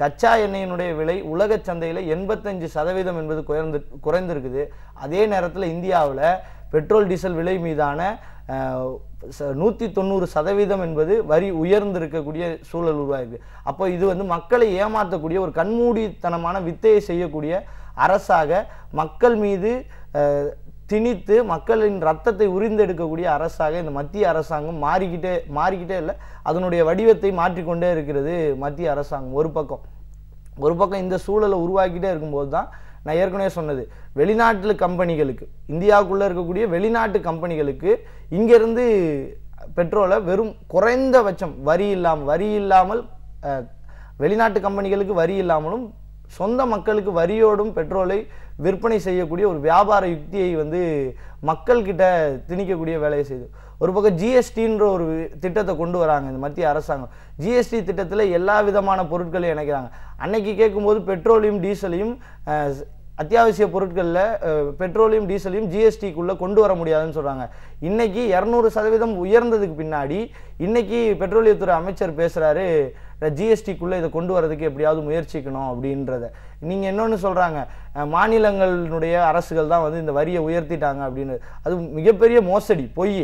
கச்சா எண்ணெயினுடைய விலை உலக சந்தையில் எண்பத்தஞ்சு சதவீதம் என்பது குறைந்து குறைந்திருக்குது அதே நேரத்தில் இந்தியாவில் பெட்ரோல் டீசல் விலை மீதான நூற்றி தொண்ணூறு சதவீதம் என்பது வரி உயர்ந்திருக்கக்கூடிய சூழல் உருவாகிருக்கு அப்போ இது வந்து மக்களை ஏமாற்றக்கூடிய ஒரு கண்மூடித்தனமான வித்தையை செய்யக்கூடிய அரசாக மக்கள் மீது திணித்து மக்களின் ரத்தத்தை உறிந்தெடுக்கக்கூடிய அரசாக இந்த மத்திய அரசாங்கம் மாறிக்கிட்டே மாறிக்கிட்டே இல்லை அதனுடைய வடிவத்தை மாற்றிக்கொண்டே இருக்கிறது மத்திய அரசாங்கம் ஒரு பக்கம் ஒரு பக்கம் இந்த சூழலை உருவாக்கிட்டே இருக்கும்போது தான் நான் ஏற்கனவே சொன்னது வெளிநாட்டு கம்பெனிகளுக்கு இந்தியாவுக்குள்ளே இருக்கக்கூடிய வெளிநாட்டு கம்பெனிகளுக்கு இங்கேருந்து பெட்ரோலை வெறும் குறைந்தபட்சம் வரி இல்லாமல் வரி இல்லாமல் வெளிநாட்டு கம்பெனிகளுக்கு வரி இல்லாமலும் சொந்த மக்களுக்கு வரியோடும் பெட்ரோலை விற்பனை செய்யக்கூடிய ஒரு வியாபார யுக்தியை வந்து மக்கள்கிட்ட திணிக்கக்கூடிய வேலையை செய்து ஒரு பக்கம் ஜிஎஸ்டின்ற ஒரு திட்டத்தை கொண்டு வராங்க இந்த மத்திய அரசாங்கம் ஜிஎஸ்டி திட்டத்தில் எல்லா விதமான பொருட்களையும் இணைக்கிறாங்க அன்னைக்கு கேட்கும்போது பெட்ரோலையும் டீசலையும் அத்தியாவசிய பொருட்களில் பெட்ரோலியம் டீசலையும் ஜிஎஸ்டிக்குள்ளே கொண்டு வர முடியாதுன்னு சொல்கிறாங்க இன்றைக்கி இரநூறு சதவீதம் உயர்ந்ததுக்கு பின்னாடி இன்றைக்கி பெட்ரோலியத்துறை அமைச்சர் பேசுகிறாரு ஜிஎஸ்டிக்குள்ளே இதை கொண்டு வரதுக்கு எப்படியாவது முயற்சிக்கணும் அப்படின்றத நீங்கள் இன்னொன்று சொல்கிறாங்க மாநிலங்களினுடைய அரசுகள் தான் வந்து இந்த வரியை உயர்த்திட்டாங்க அப்படின்னு அது மிகப்பெரிய மோசடி பொய்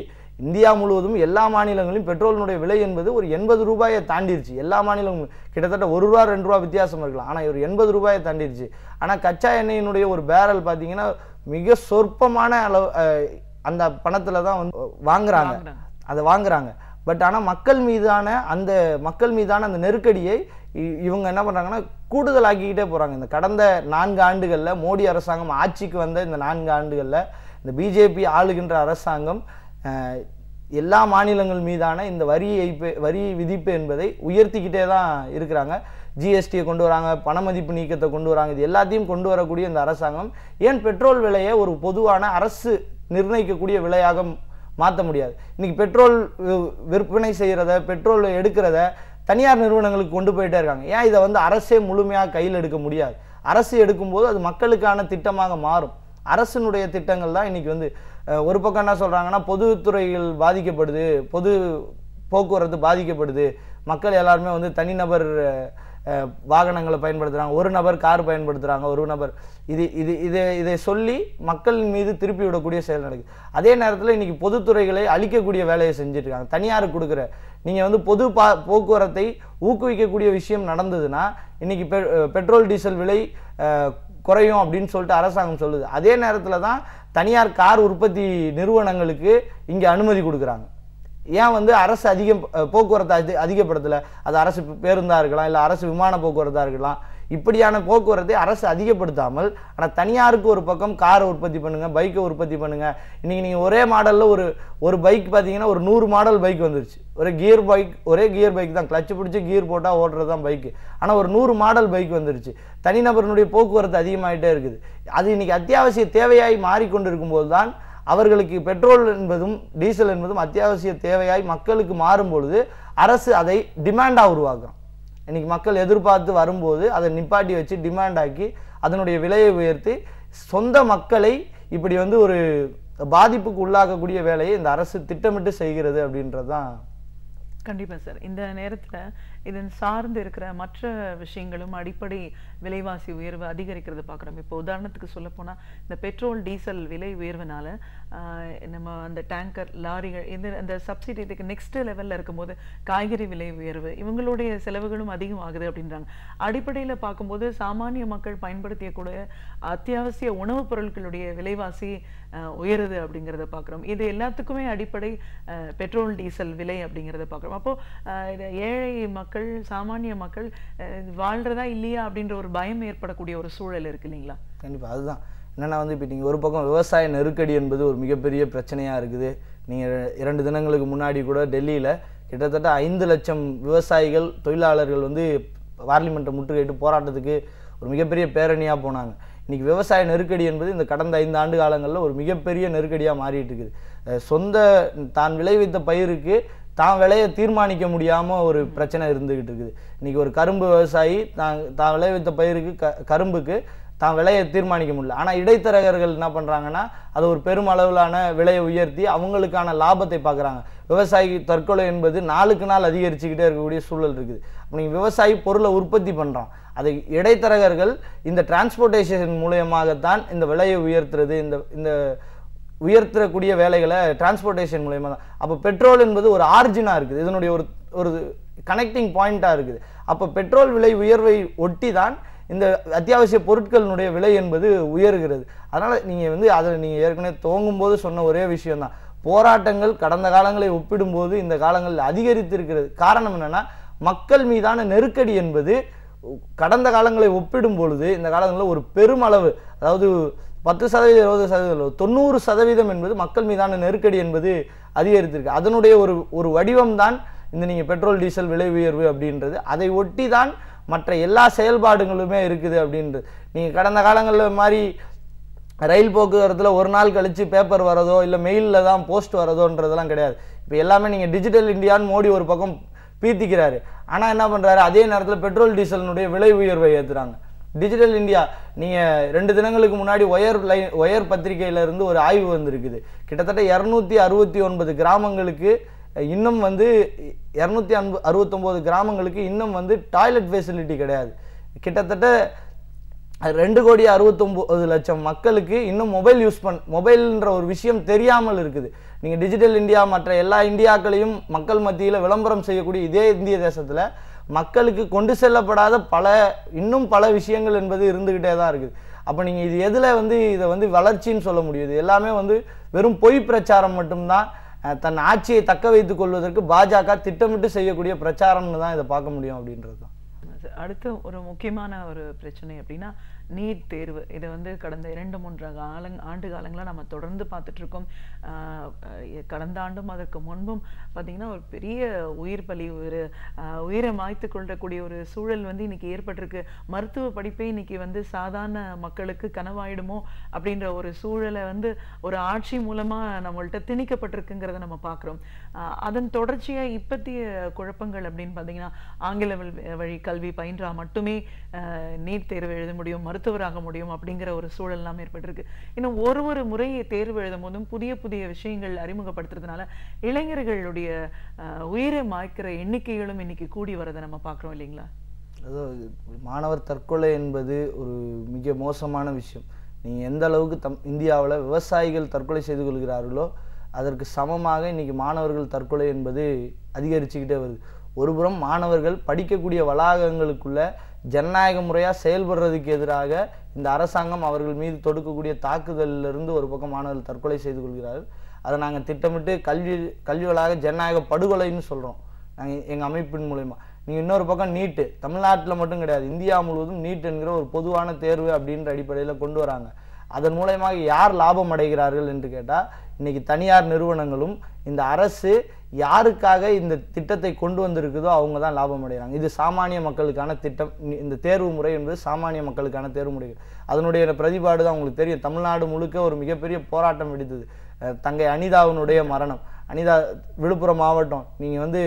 இந்தியா முழுவதும் எல்லா மாநிலங்களிலும் பெட்ரோலினுடைய விலை என்பது ஒரு எண்பது ரூபாயை தாண்டிடுச்சு எல்லா மாநிலங்களும் கிட்டத்தட்ட ஒரு ரூபா ரெண்டு ரூபா வித்தியாசம் இருக்கலாம் ஆனால் ஒரு எண்பது ரூபாயை தாண்டிடுச்சு ஆனால் கச்சா எண்ணெயினுடைய ஒரு பேரல் பார்த்தீங்கன்னா மிக சொற்பமான அளவு அந்த பணத்தில் தான் வந்து வாங்குறாங்க அதை வாங்குறாங்க பட் ஆனால் மக்கள் மீதான அந்த மக்கள் மீதான அந்த நெருக்கடியை இவங்க என்ன பண்ணுறாங்கன்னா கூடுதலாக்கிக்கிட்டே போகிறாங்க இந்த கடந்த நான்கு ஆண்டுகளில் மோடி அரசாங்கம் ஆட்சிக்கு வந்த இந்த நான்கு ஆண்டுகளில் இந்த பிஜேபி ஆளுகின்ற அரசாங்கம் எல்லா மாநிலங்கள் மீதான இந்த வரி ஏய்ப்பு வரி விதிப்பு என்பதை உயர்த்திக்கிட்டே தான் இருக்கிறாங்க ஜிஎஸ்டியை கொண்டு வராங்க பண மதிப்பு நீக்கத்தை கொண்டு வராங்க இது எல்லாத்தையும் கொண்டு வரக்கூடிய இந்த அரசாங்கம் ஏன் பெட்ரோல் விலையை ஒரு பொதுவான அரசு நிர்ணயிக்கக்கூடிய விலையாக மாற்ற முடியாது இன்றைக்கி பெட்ரோல் விற்பனை செய்கிறத பெட்ரோல் எடுக்கிறத தனியார் நிறுவனங்களுக்கு கொண்டு போயிட்டே இருக்காங்க ஏன் இதை வந்து அரசே முழுமையாக கையில் எடுக்க முடியாது அரசு எடுக்கும்போது அது மக்களுக்கான திட்டமாக மாறும் அரசினுடைய திட்டங்கள் தான் இன்றைக்கி வந்து ஒரு பக்கம் என்ன சொல்கிறாங்கன்னா பொதுத்துறைகள் பாதிக்கப்படுது பொது போக்குவரத்து பாதிக்கப்படுது மக்கள் எல்லாருமே வந்து தனிநபர் வாகனங்களை பயன்படுத்துகிறாங்க ஒரு நபர் கார் பயன்படுத்துகிறாங்க ஒரு நபர் இது இது இதை இதை சொல்லி மக்கள் மீது திருப்பி விடக்கூடிய செயல் நடக்குது அதே நேரத்தில் இன்றைக்கி பொதுத்துறைகளை அழிக்கக்கூடிய வேலையை செஞ்சுட்ருக்காங்க தனியார் கொடுக்குற நீங்கள் வந்து பொது பா போக்குவரத்தை ஊக்குவிக்கக்கூடிய விஷயம் நடந்ததுன்னா இன்றைக்கி பெ பெட்ரோல் டீசல் விலை குறையும் அப்படின்னு சொல்லிட்டு அரசாங்கம் சொல்லுது அதே நேரத்தில் தான் தனியார் கார் உற்பத்தி நிறுவனங்களுக்கு இங்கே அனுமதி கொடுக்குறாங்க ஏன் வந்து அரசு அதிகம் போக்குவரத்து அதிகப்படுத்தலை அது அரசு பேருந்தாக இருக்கலாம் இல்லை அரசு விமான போக்குவரத்தாக இருக்கலாம் இப்படியான போக்குவரத்தை அரசு அதிகப்படுத்தாமல் ஆனால் தனியாருக்கு ஒரு பக்கம் காரை உற்பத்தி பண்ணுங்கள் பைக்கை உற்பத்தி பண்ணுங்கள் இன்றைக்கி நீங்கள் ஒரே மாடலில் ஒரு ஒரு பைக் பார்த்தீங்கன்னா ஒரு நூறு மாடல் பைக் வந்துருச்சு ஒரு கியர் பைக் ஒரே கியர் பைக் தான் கிளச்சு பிடிச்சி கியர் போட்டால் ஓடுறது தான் பைக்கு ஆனால் ஒரு நூறு மாடல் பைக் வந்துருச்சு தனிநபரனுடைய போக்குவரத்து அதிகமாகிட்டே இருக்குது அது இன்றைக்கி அத்தியாவசிய தேவையாய் மாறிக்கொண்டிருக்கும் போது தான் அவர்களுக்கு பெட்ரோல் என்பதும் டீசல் என்பதும் அத்தியாவசிய தேவையாய் மக்களுக்கு மாறும் பொழுது அரசு அதை டிமாண்டாக உருவாக்கும் இன்றைக்கி மக்கள் எதிர்பார்த்து வரும்போது அதை நிப்பாட்டி வச்சு டிமாண்ட் ஆக்கி அதனுடைய விலையை உயர்த்தி சொந்த மக்களை இப்படி வந்து ஒரு பாதிப்புக்கு உள்ளாகக்கூடிய வேலையை இந்த அரசு திட்டமிட்டு செய்கிறது அப்படின்றது தான் கண்டிப்பாக சார் இந்த நேரத்தில் இதன் சார்ந்து இருக்கிற மற்ற விஷயங்களும் அடிப்படை விலைவாசி உயர்வு அதிகரிக்கிறது பார்க்குறோம் இப்போ உதாரணத்துக்கு சொல்லப்போனால் இந்த பெட்ரோல் டீசல் விலை உயர்வுனால நம்ம அந்த டேங்கர் லாரிகள் இந்த அந்த சப்சிடி இதுக்கு நெக்ஸ்ட் லெவலில் இருக்கும்போது காய்கறி விலை உயர்வு இவங்களுடைய செலவுகளும் அதிகமாகுது அப்படின்றாங்க அடிப்படையில் பார்க்கும்போது சாமானிய மக்கள் பயன்படுத்தியக்கூடிய அத்தியாவசிய உணவுப் பொருட்களுடைய விலைவாசி உயருது அப்படிங்கிறத பார்க்குறோம் இது எல்லாத்துக்குமே அடிப்படை பெட்ரோல் டீசல் விலை அப்படிங்கிறத பார்க்குறோம் அப்போது இது ஏழை மக்கள் சாமானிய மக்கள் வாழ்கிறதா இல்லையா அப்படின்ற ஒரு பயம் ஏற்படக்கூடிய ஒரு சூழல் இருக்கு இல்லைங்களா கண்டிப்பாக அதுதான் என்னென்னா வந்து இப்போ நீங்கள் ஒரு பக்கம் விவசாய நெருக்கடி என்பது ஒரு மிகப்பெரிய பிரச்சனையாக இருக்குது நீங்கள் இரண்டு தினங்களுக்கு முன்னாடி கூட டெல்லியில் கிட்டத்தட்ட ஐந்து லட்சம் விவசாயிகள் தொழிலாளர்கள் வந்து பார்லிமெண்ட்டை முற்றுகையிட்டு போராட்டத்துக்கு ஒரு மிகப்பெரிய பேரணியாக போனாங்க இன்றைக்கி விவசாய நெருக்கடி என்பது இந்த கடந்த ஐந்து ஆண்டு காலங்களில் ஒரு மிகப்பெரிய நெருக்கடியாக மாறிட்டு இருக்குது சொந்த தான் விளைவித்த பயிருக்கு தான் விலையை தீர்மானிக்க முடியாமல் ஒரு பிரச்சனை இருந்துக்கிட்டு இருக்குது இன்றைக்கி ஒரு கரும்பு விவசாயி தான் தான் விளைவித்த பயிருக்கு க கரும்புக்கு தான் விலையை தீர்மானிக்க முடியல ஆனால் இடைத்தரகர்கள் என்ன பண்ணுறாங்கன்னா அது ஒரு பெருமளவிலான விலையை உயர்த்தி அவங்களுக்கான லாபத்தை பார்க்குறாங்க விவசாயி தற்கொலை என்பது நாளுக்கு நாள் அதிகரிச்சுக்கிட்டே இருக்கக்கூடிய சூழல் இருக்குது நீங்கள் விவசாயி பொருளை உற்பத்தி பண்ணுறான் அது இடைத்தரகர்கள் இந்த டிரான்ஸ்போர்ட்டேஷன் மூலியமாகத்தான் இந்த விலையை உயர்த்துறது இந்த இந்த உயர்த்தக்கூடிய வேலைகளை டிரான்ஸ்போர்ட்டேஷன் மூலயமா தான் அப்போ பெட்ரோல் என்பது ஒரு ஆர்ஜினாக இருக்குது இதனுடைய ஒரு ஒரு கனெக்டிங் பாயிண்ட்டாக இருக்குது அப்போ பெட்ரோல் விலை உயர்வை ஒட்டி தான் இந்த அத்தியாவசிய பொருட்களினுடைய விலை என்பது உயர்கிறது அதனால் நீங்கள் வந்து அதில் நீங்கள் ஏற்கனவே துவங்கும் போது சொன்ன ஒரே விஷயந்தான் போராட்டங்கள் கடந்த காலங்களை ஒப்பிடும்போது இந்த காலங்களில் அதிகரித்திருக்கிறது காரணம் என்னென்னா மக்கள் மீதான நெருக்கடி என்பது கடந்த காலங்களை ஒப்பிடும் பொழுது இந்த காலங்களில் ஒரு பெருமளவு அதாவது பத்து சதவீதம் இருபது சதவீதம் தொண்ணூறு சதவீதம் என்பது மக்கள் மீதான நெருக்கடி என்பது அதிகரித்திருக்கு அதனுடைய ஒரு ஒரு வடிவம் தான் இந்த நீங்கள் பெட்ரோல் டீசல் விலை உயர்வு அப்படின்றது அதை ஒட்டி தான் மற்ற எல்லா செயல்பாடுகளுமே இருக்குது அப்படின்றது நீங்கள் கடந்த காலங்களில் மாதிரி ரயில் போக்குவரத்தில் ஒரு நாள் கழித்து பேப்பர் வரதோ இல்லை மெயிலில் தான் போஸ்ட் வரதோன்றதெல்லாம் கிடையாது இப்போ எல்லாமே நீங்கள் டிஜிட்டல் இந்தியான்னு மோடி ஒரு பக்கம் பீத்திக்கிறாரு ஆனால் என்ன பண்ணுறாரு அதே நேரத்தில் பெட்ரோல் டீசலினுடைய விலை உயர்வை ஏற்றுறாங்க டிஜிட்டல் இந்தியா நீங்கள் ரெண்டு தினங்களுக்கு முன்னாடி ஒயர் லைன் ஒயர் பத்திரிகையிலேருந்து ஒரு ஆய்வு வந்திருக்குது கிட்டத்தட்ட இரநூத்தி அறுபத்தி ஒன்பது கிராமங்களுக்கு இன்னும் வந்து இரநூத்தி அன்பு அறுபத்தொம்போது கிராமங்களுக்கு இன்னும் வந்து டாய்லெட் ஃபெசிலிட்டி கிடையாது கிட்டத்தட்ட ரெண்டு கோடி அறுபத்தொம்போது லட்சம் மக்களுக்கு இன்னும் மொபைல் யூஸ் பண் மொபைல்ன்ற ஒரு விஷயம் தெரியாமல் இருக்குது நீங்கள் டிஜிட்டல் இந்தியா மற்ற எல்லா இந்தியாக்களையும் மக்கள் மத்தியில் விளம்பரம் செய்யக்கூடிய இதே இந்திய தேசத்தில் மக்களுக்கு கொண்டு செல்லப்படாத பல இன்னும் பல விஷயங்கள் என்பது இருந்துக்கிட்டே தான் இருக்குது அப்போ நீங்கள் இது எதில் வந்து இதை வந்து வளர்ச்சின்னு சொல்ல முடியுது எல்லாமே வந்து வெறும் பொய் பிரச்சாரம் மட்டும்தான் தன் ஆட்சியை தக்க வைத்துக் கொள்வதற்கு பாஜக திட்டமிட்டு செய்யக்கூடிய பிரச்சாரம்னு தான் இதை பார்க்க முடியும் அப்படின்றது தான் அடுத்து ஒரு முக்கியமான ஒரு பிரச்சனை அப்படின்னா நீட் தேர்வு இதை வந்து கடந்த இரண்டு மூன்று கால ஆண்டு காலங்களாக நம்ம தொடர்ந்து பார்த்துட்ருக்கோம் கடந்த ஆண்டும் அதற்கு முன்பும் பார்த்திங்கன்னா ஒரு பெரிய உயிர் பலி ஒரு உயிரை மாய்த்து கொள்ளக்கூடிய ஒரு சூழல் வந்து இன்றைக்கி ஏற்பட்டிருக்கு மருத்துவ படிப்பே இன்றைக்கி வந்து சாதாரண மக்களுக்கு கனவாயிடுமோ அப்படின்ற ஒரு சூழலை வந்து ஒரு ஆட்சி மூலமாக நம்மள்கிட்ட திணிக்கப்பட்டிருக்குங்கிறத நம்ம பார்க்குறோம் அதன் தொடர்ச்சியாக இப்பத்திய குழப்பங்கள் அப்படின்னு பார்த்தீங்கன்னா ஆங்கில வழி கல்வி பயின்றால் மட்டுமே நீட் தேர்வு எழுத முடியும் மருத்துவராக முடியும் அப்படிங்கிற ஒரு சூழல்லாம் ஏற்பட்டிருக்கு இன்னும் ஒரு ஒரு முறையை தேர்வு எழுதும் போதும் புதிய புதிய விஷயங்கள் அறிமுகப்படுத்துறதுனால இளைஞர்களுடைய உயிரை மாய்க்கிற எண்ணிக்கைகளும் இன்னைக்கு கூடி வரதை நம்ம பார்க்குறோம் இல்லைங்களா அதாவது மாணவர் தற்கொலை என்பது ஒரு மிக மோசமான விஷயம் நீங்கள் எந்த அளவுக்கு தம் இந்தியாவில் விவசாயிகள் தற்கொலை செய்து கொள்கிறார்களோ அதற்கு சமமாக இன்றைக்கி மாணவர்கள் தற்கொலை என்பது அதிகரிச்சுக்கிட்டே வருது ஒருபுறம் மாணவர்கள் படிக்கக்கூடிய வளாகங்களுக்குள்ள ஜனநாயக முறையாக செயல்படுறதுக்கு எதிராக இந்த அரசாங்கம் அவர்கள் மீது தொடுக்கக்கூடிய தாக்குதலிலிருந்து ஒரு பக்கம் மாணவர்கள் தற்கொலை செய்து கொள்கிறார்கள் அதை நாங்கள் திட்டமிட்டு கல்வி கல்வி வளாக ஜனநாயக படுகொலைன்னு சொல்கிறோம் நாங்கள் எங்கள் அமைப்பின் மூலயமா நீங்கள் இன்னொரு பக்கம் நீட்டு தமிழ்நாட்டில் மட்டும் கிடையாது இந்தியா முழுவதும் நீட் என்கிற ஒரு பொதுவான தேர்வு அப்படின்ற அடிப்படையில் கொண்டு வராங்க அதன் மூலயமாக யார் லாபம் அடைகிறார்கள் என்று கேட்டால் இன்றைக்கி தனியார் நிறுவனங்களும் இந்த அரசு யாருக்காக இந்த திட்டத்தை கொண்டு வந்திருக்குதோ அவங்க தான் லாபம் அடைகிறாங்க இது சாமானிய மக்களுக்கான திட்டம் இந்த தேர்வு முறை என்பது சாமானிய மக்களுக்கான தேர்வு முறைகள் அதனுடைய பிரதிபாடு தான் அவங்களுக்கு தெரியும் தமிழ்நாடு முழுக்க ஒரு மிகப்பெரிய போராட்டம் வெடித்தது தங்கை அனிதாவினுடைய மரணம் அனிதா விழுப்புரம் மாவட்டம் நீங்கள் வந்து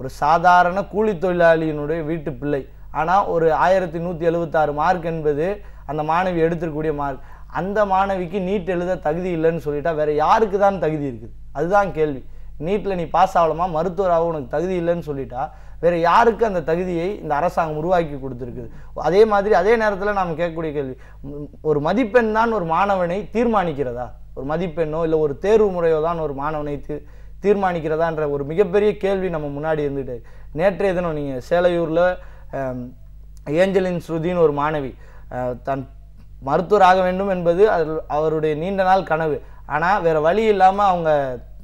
ஒரு சாதாரண கூலி தொழிலாளியினுடைய வீட்டு பிள்ளை ஆனால் ஒரு ஆயிரத்தி நூற்றி எழுபத்தாறு மார்க் என்பது அந்த மாணவி எடுத்திருக்கக்கூடிய மார்க் அந்த மாணவிக்கு நீட் எழுத தகுதி இல்லைன்னு சொல்லிட்டா வேறு யாருக்கு தான் தகுதி இருக்குது அதுதான் கேள்வி நீட்டில் நீ பாஸ் ஆகலாமா மருத்துவராக உனக்கு தகுதி இல்லைன்னு சொல்லிட்டா வேறு யாருக்கு அந்த தகுதியை இந்த அரசாங்கம் உருவாக்கி கொடுத்துருக்குது அதே மாதிரி அதே நேரத்தில் நாம் கேட்கக்கூடிய கேள்வி ஒரு மதிப்பெண் தான் ஒரு மாணவனை தீர்மானிக்கிறதா ஒரு மதிப்பெண்ணோ இல்லை ஒரு தேர்வு முறையோ தான் ஒரு மாணவனை தீ தீர்மானிக்கிறதான்ற ஒரு மிகப்பெரிய கேள்வி நம்ம முன்னாடி இருந்துட்டு நேற்றைய தினம் நீங்கள் சேலையூரில் ஏஞ்சலின் ஸ்ருதின்னு ஒரு மாணவி தன் மருத்துவர் ஆக வேண்டும் என்பது அவருடைய நீண்ட நாள் கனவு ஆனால் வேறு வழி இல்லாமல் அவங்க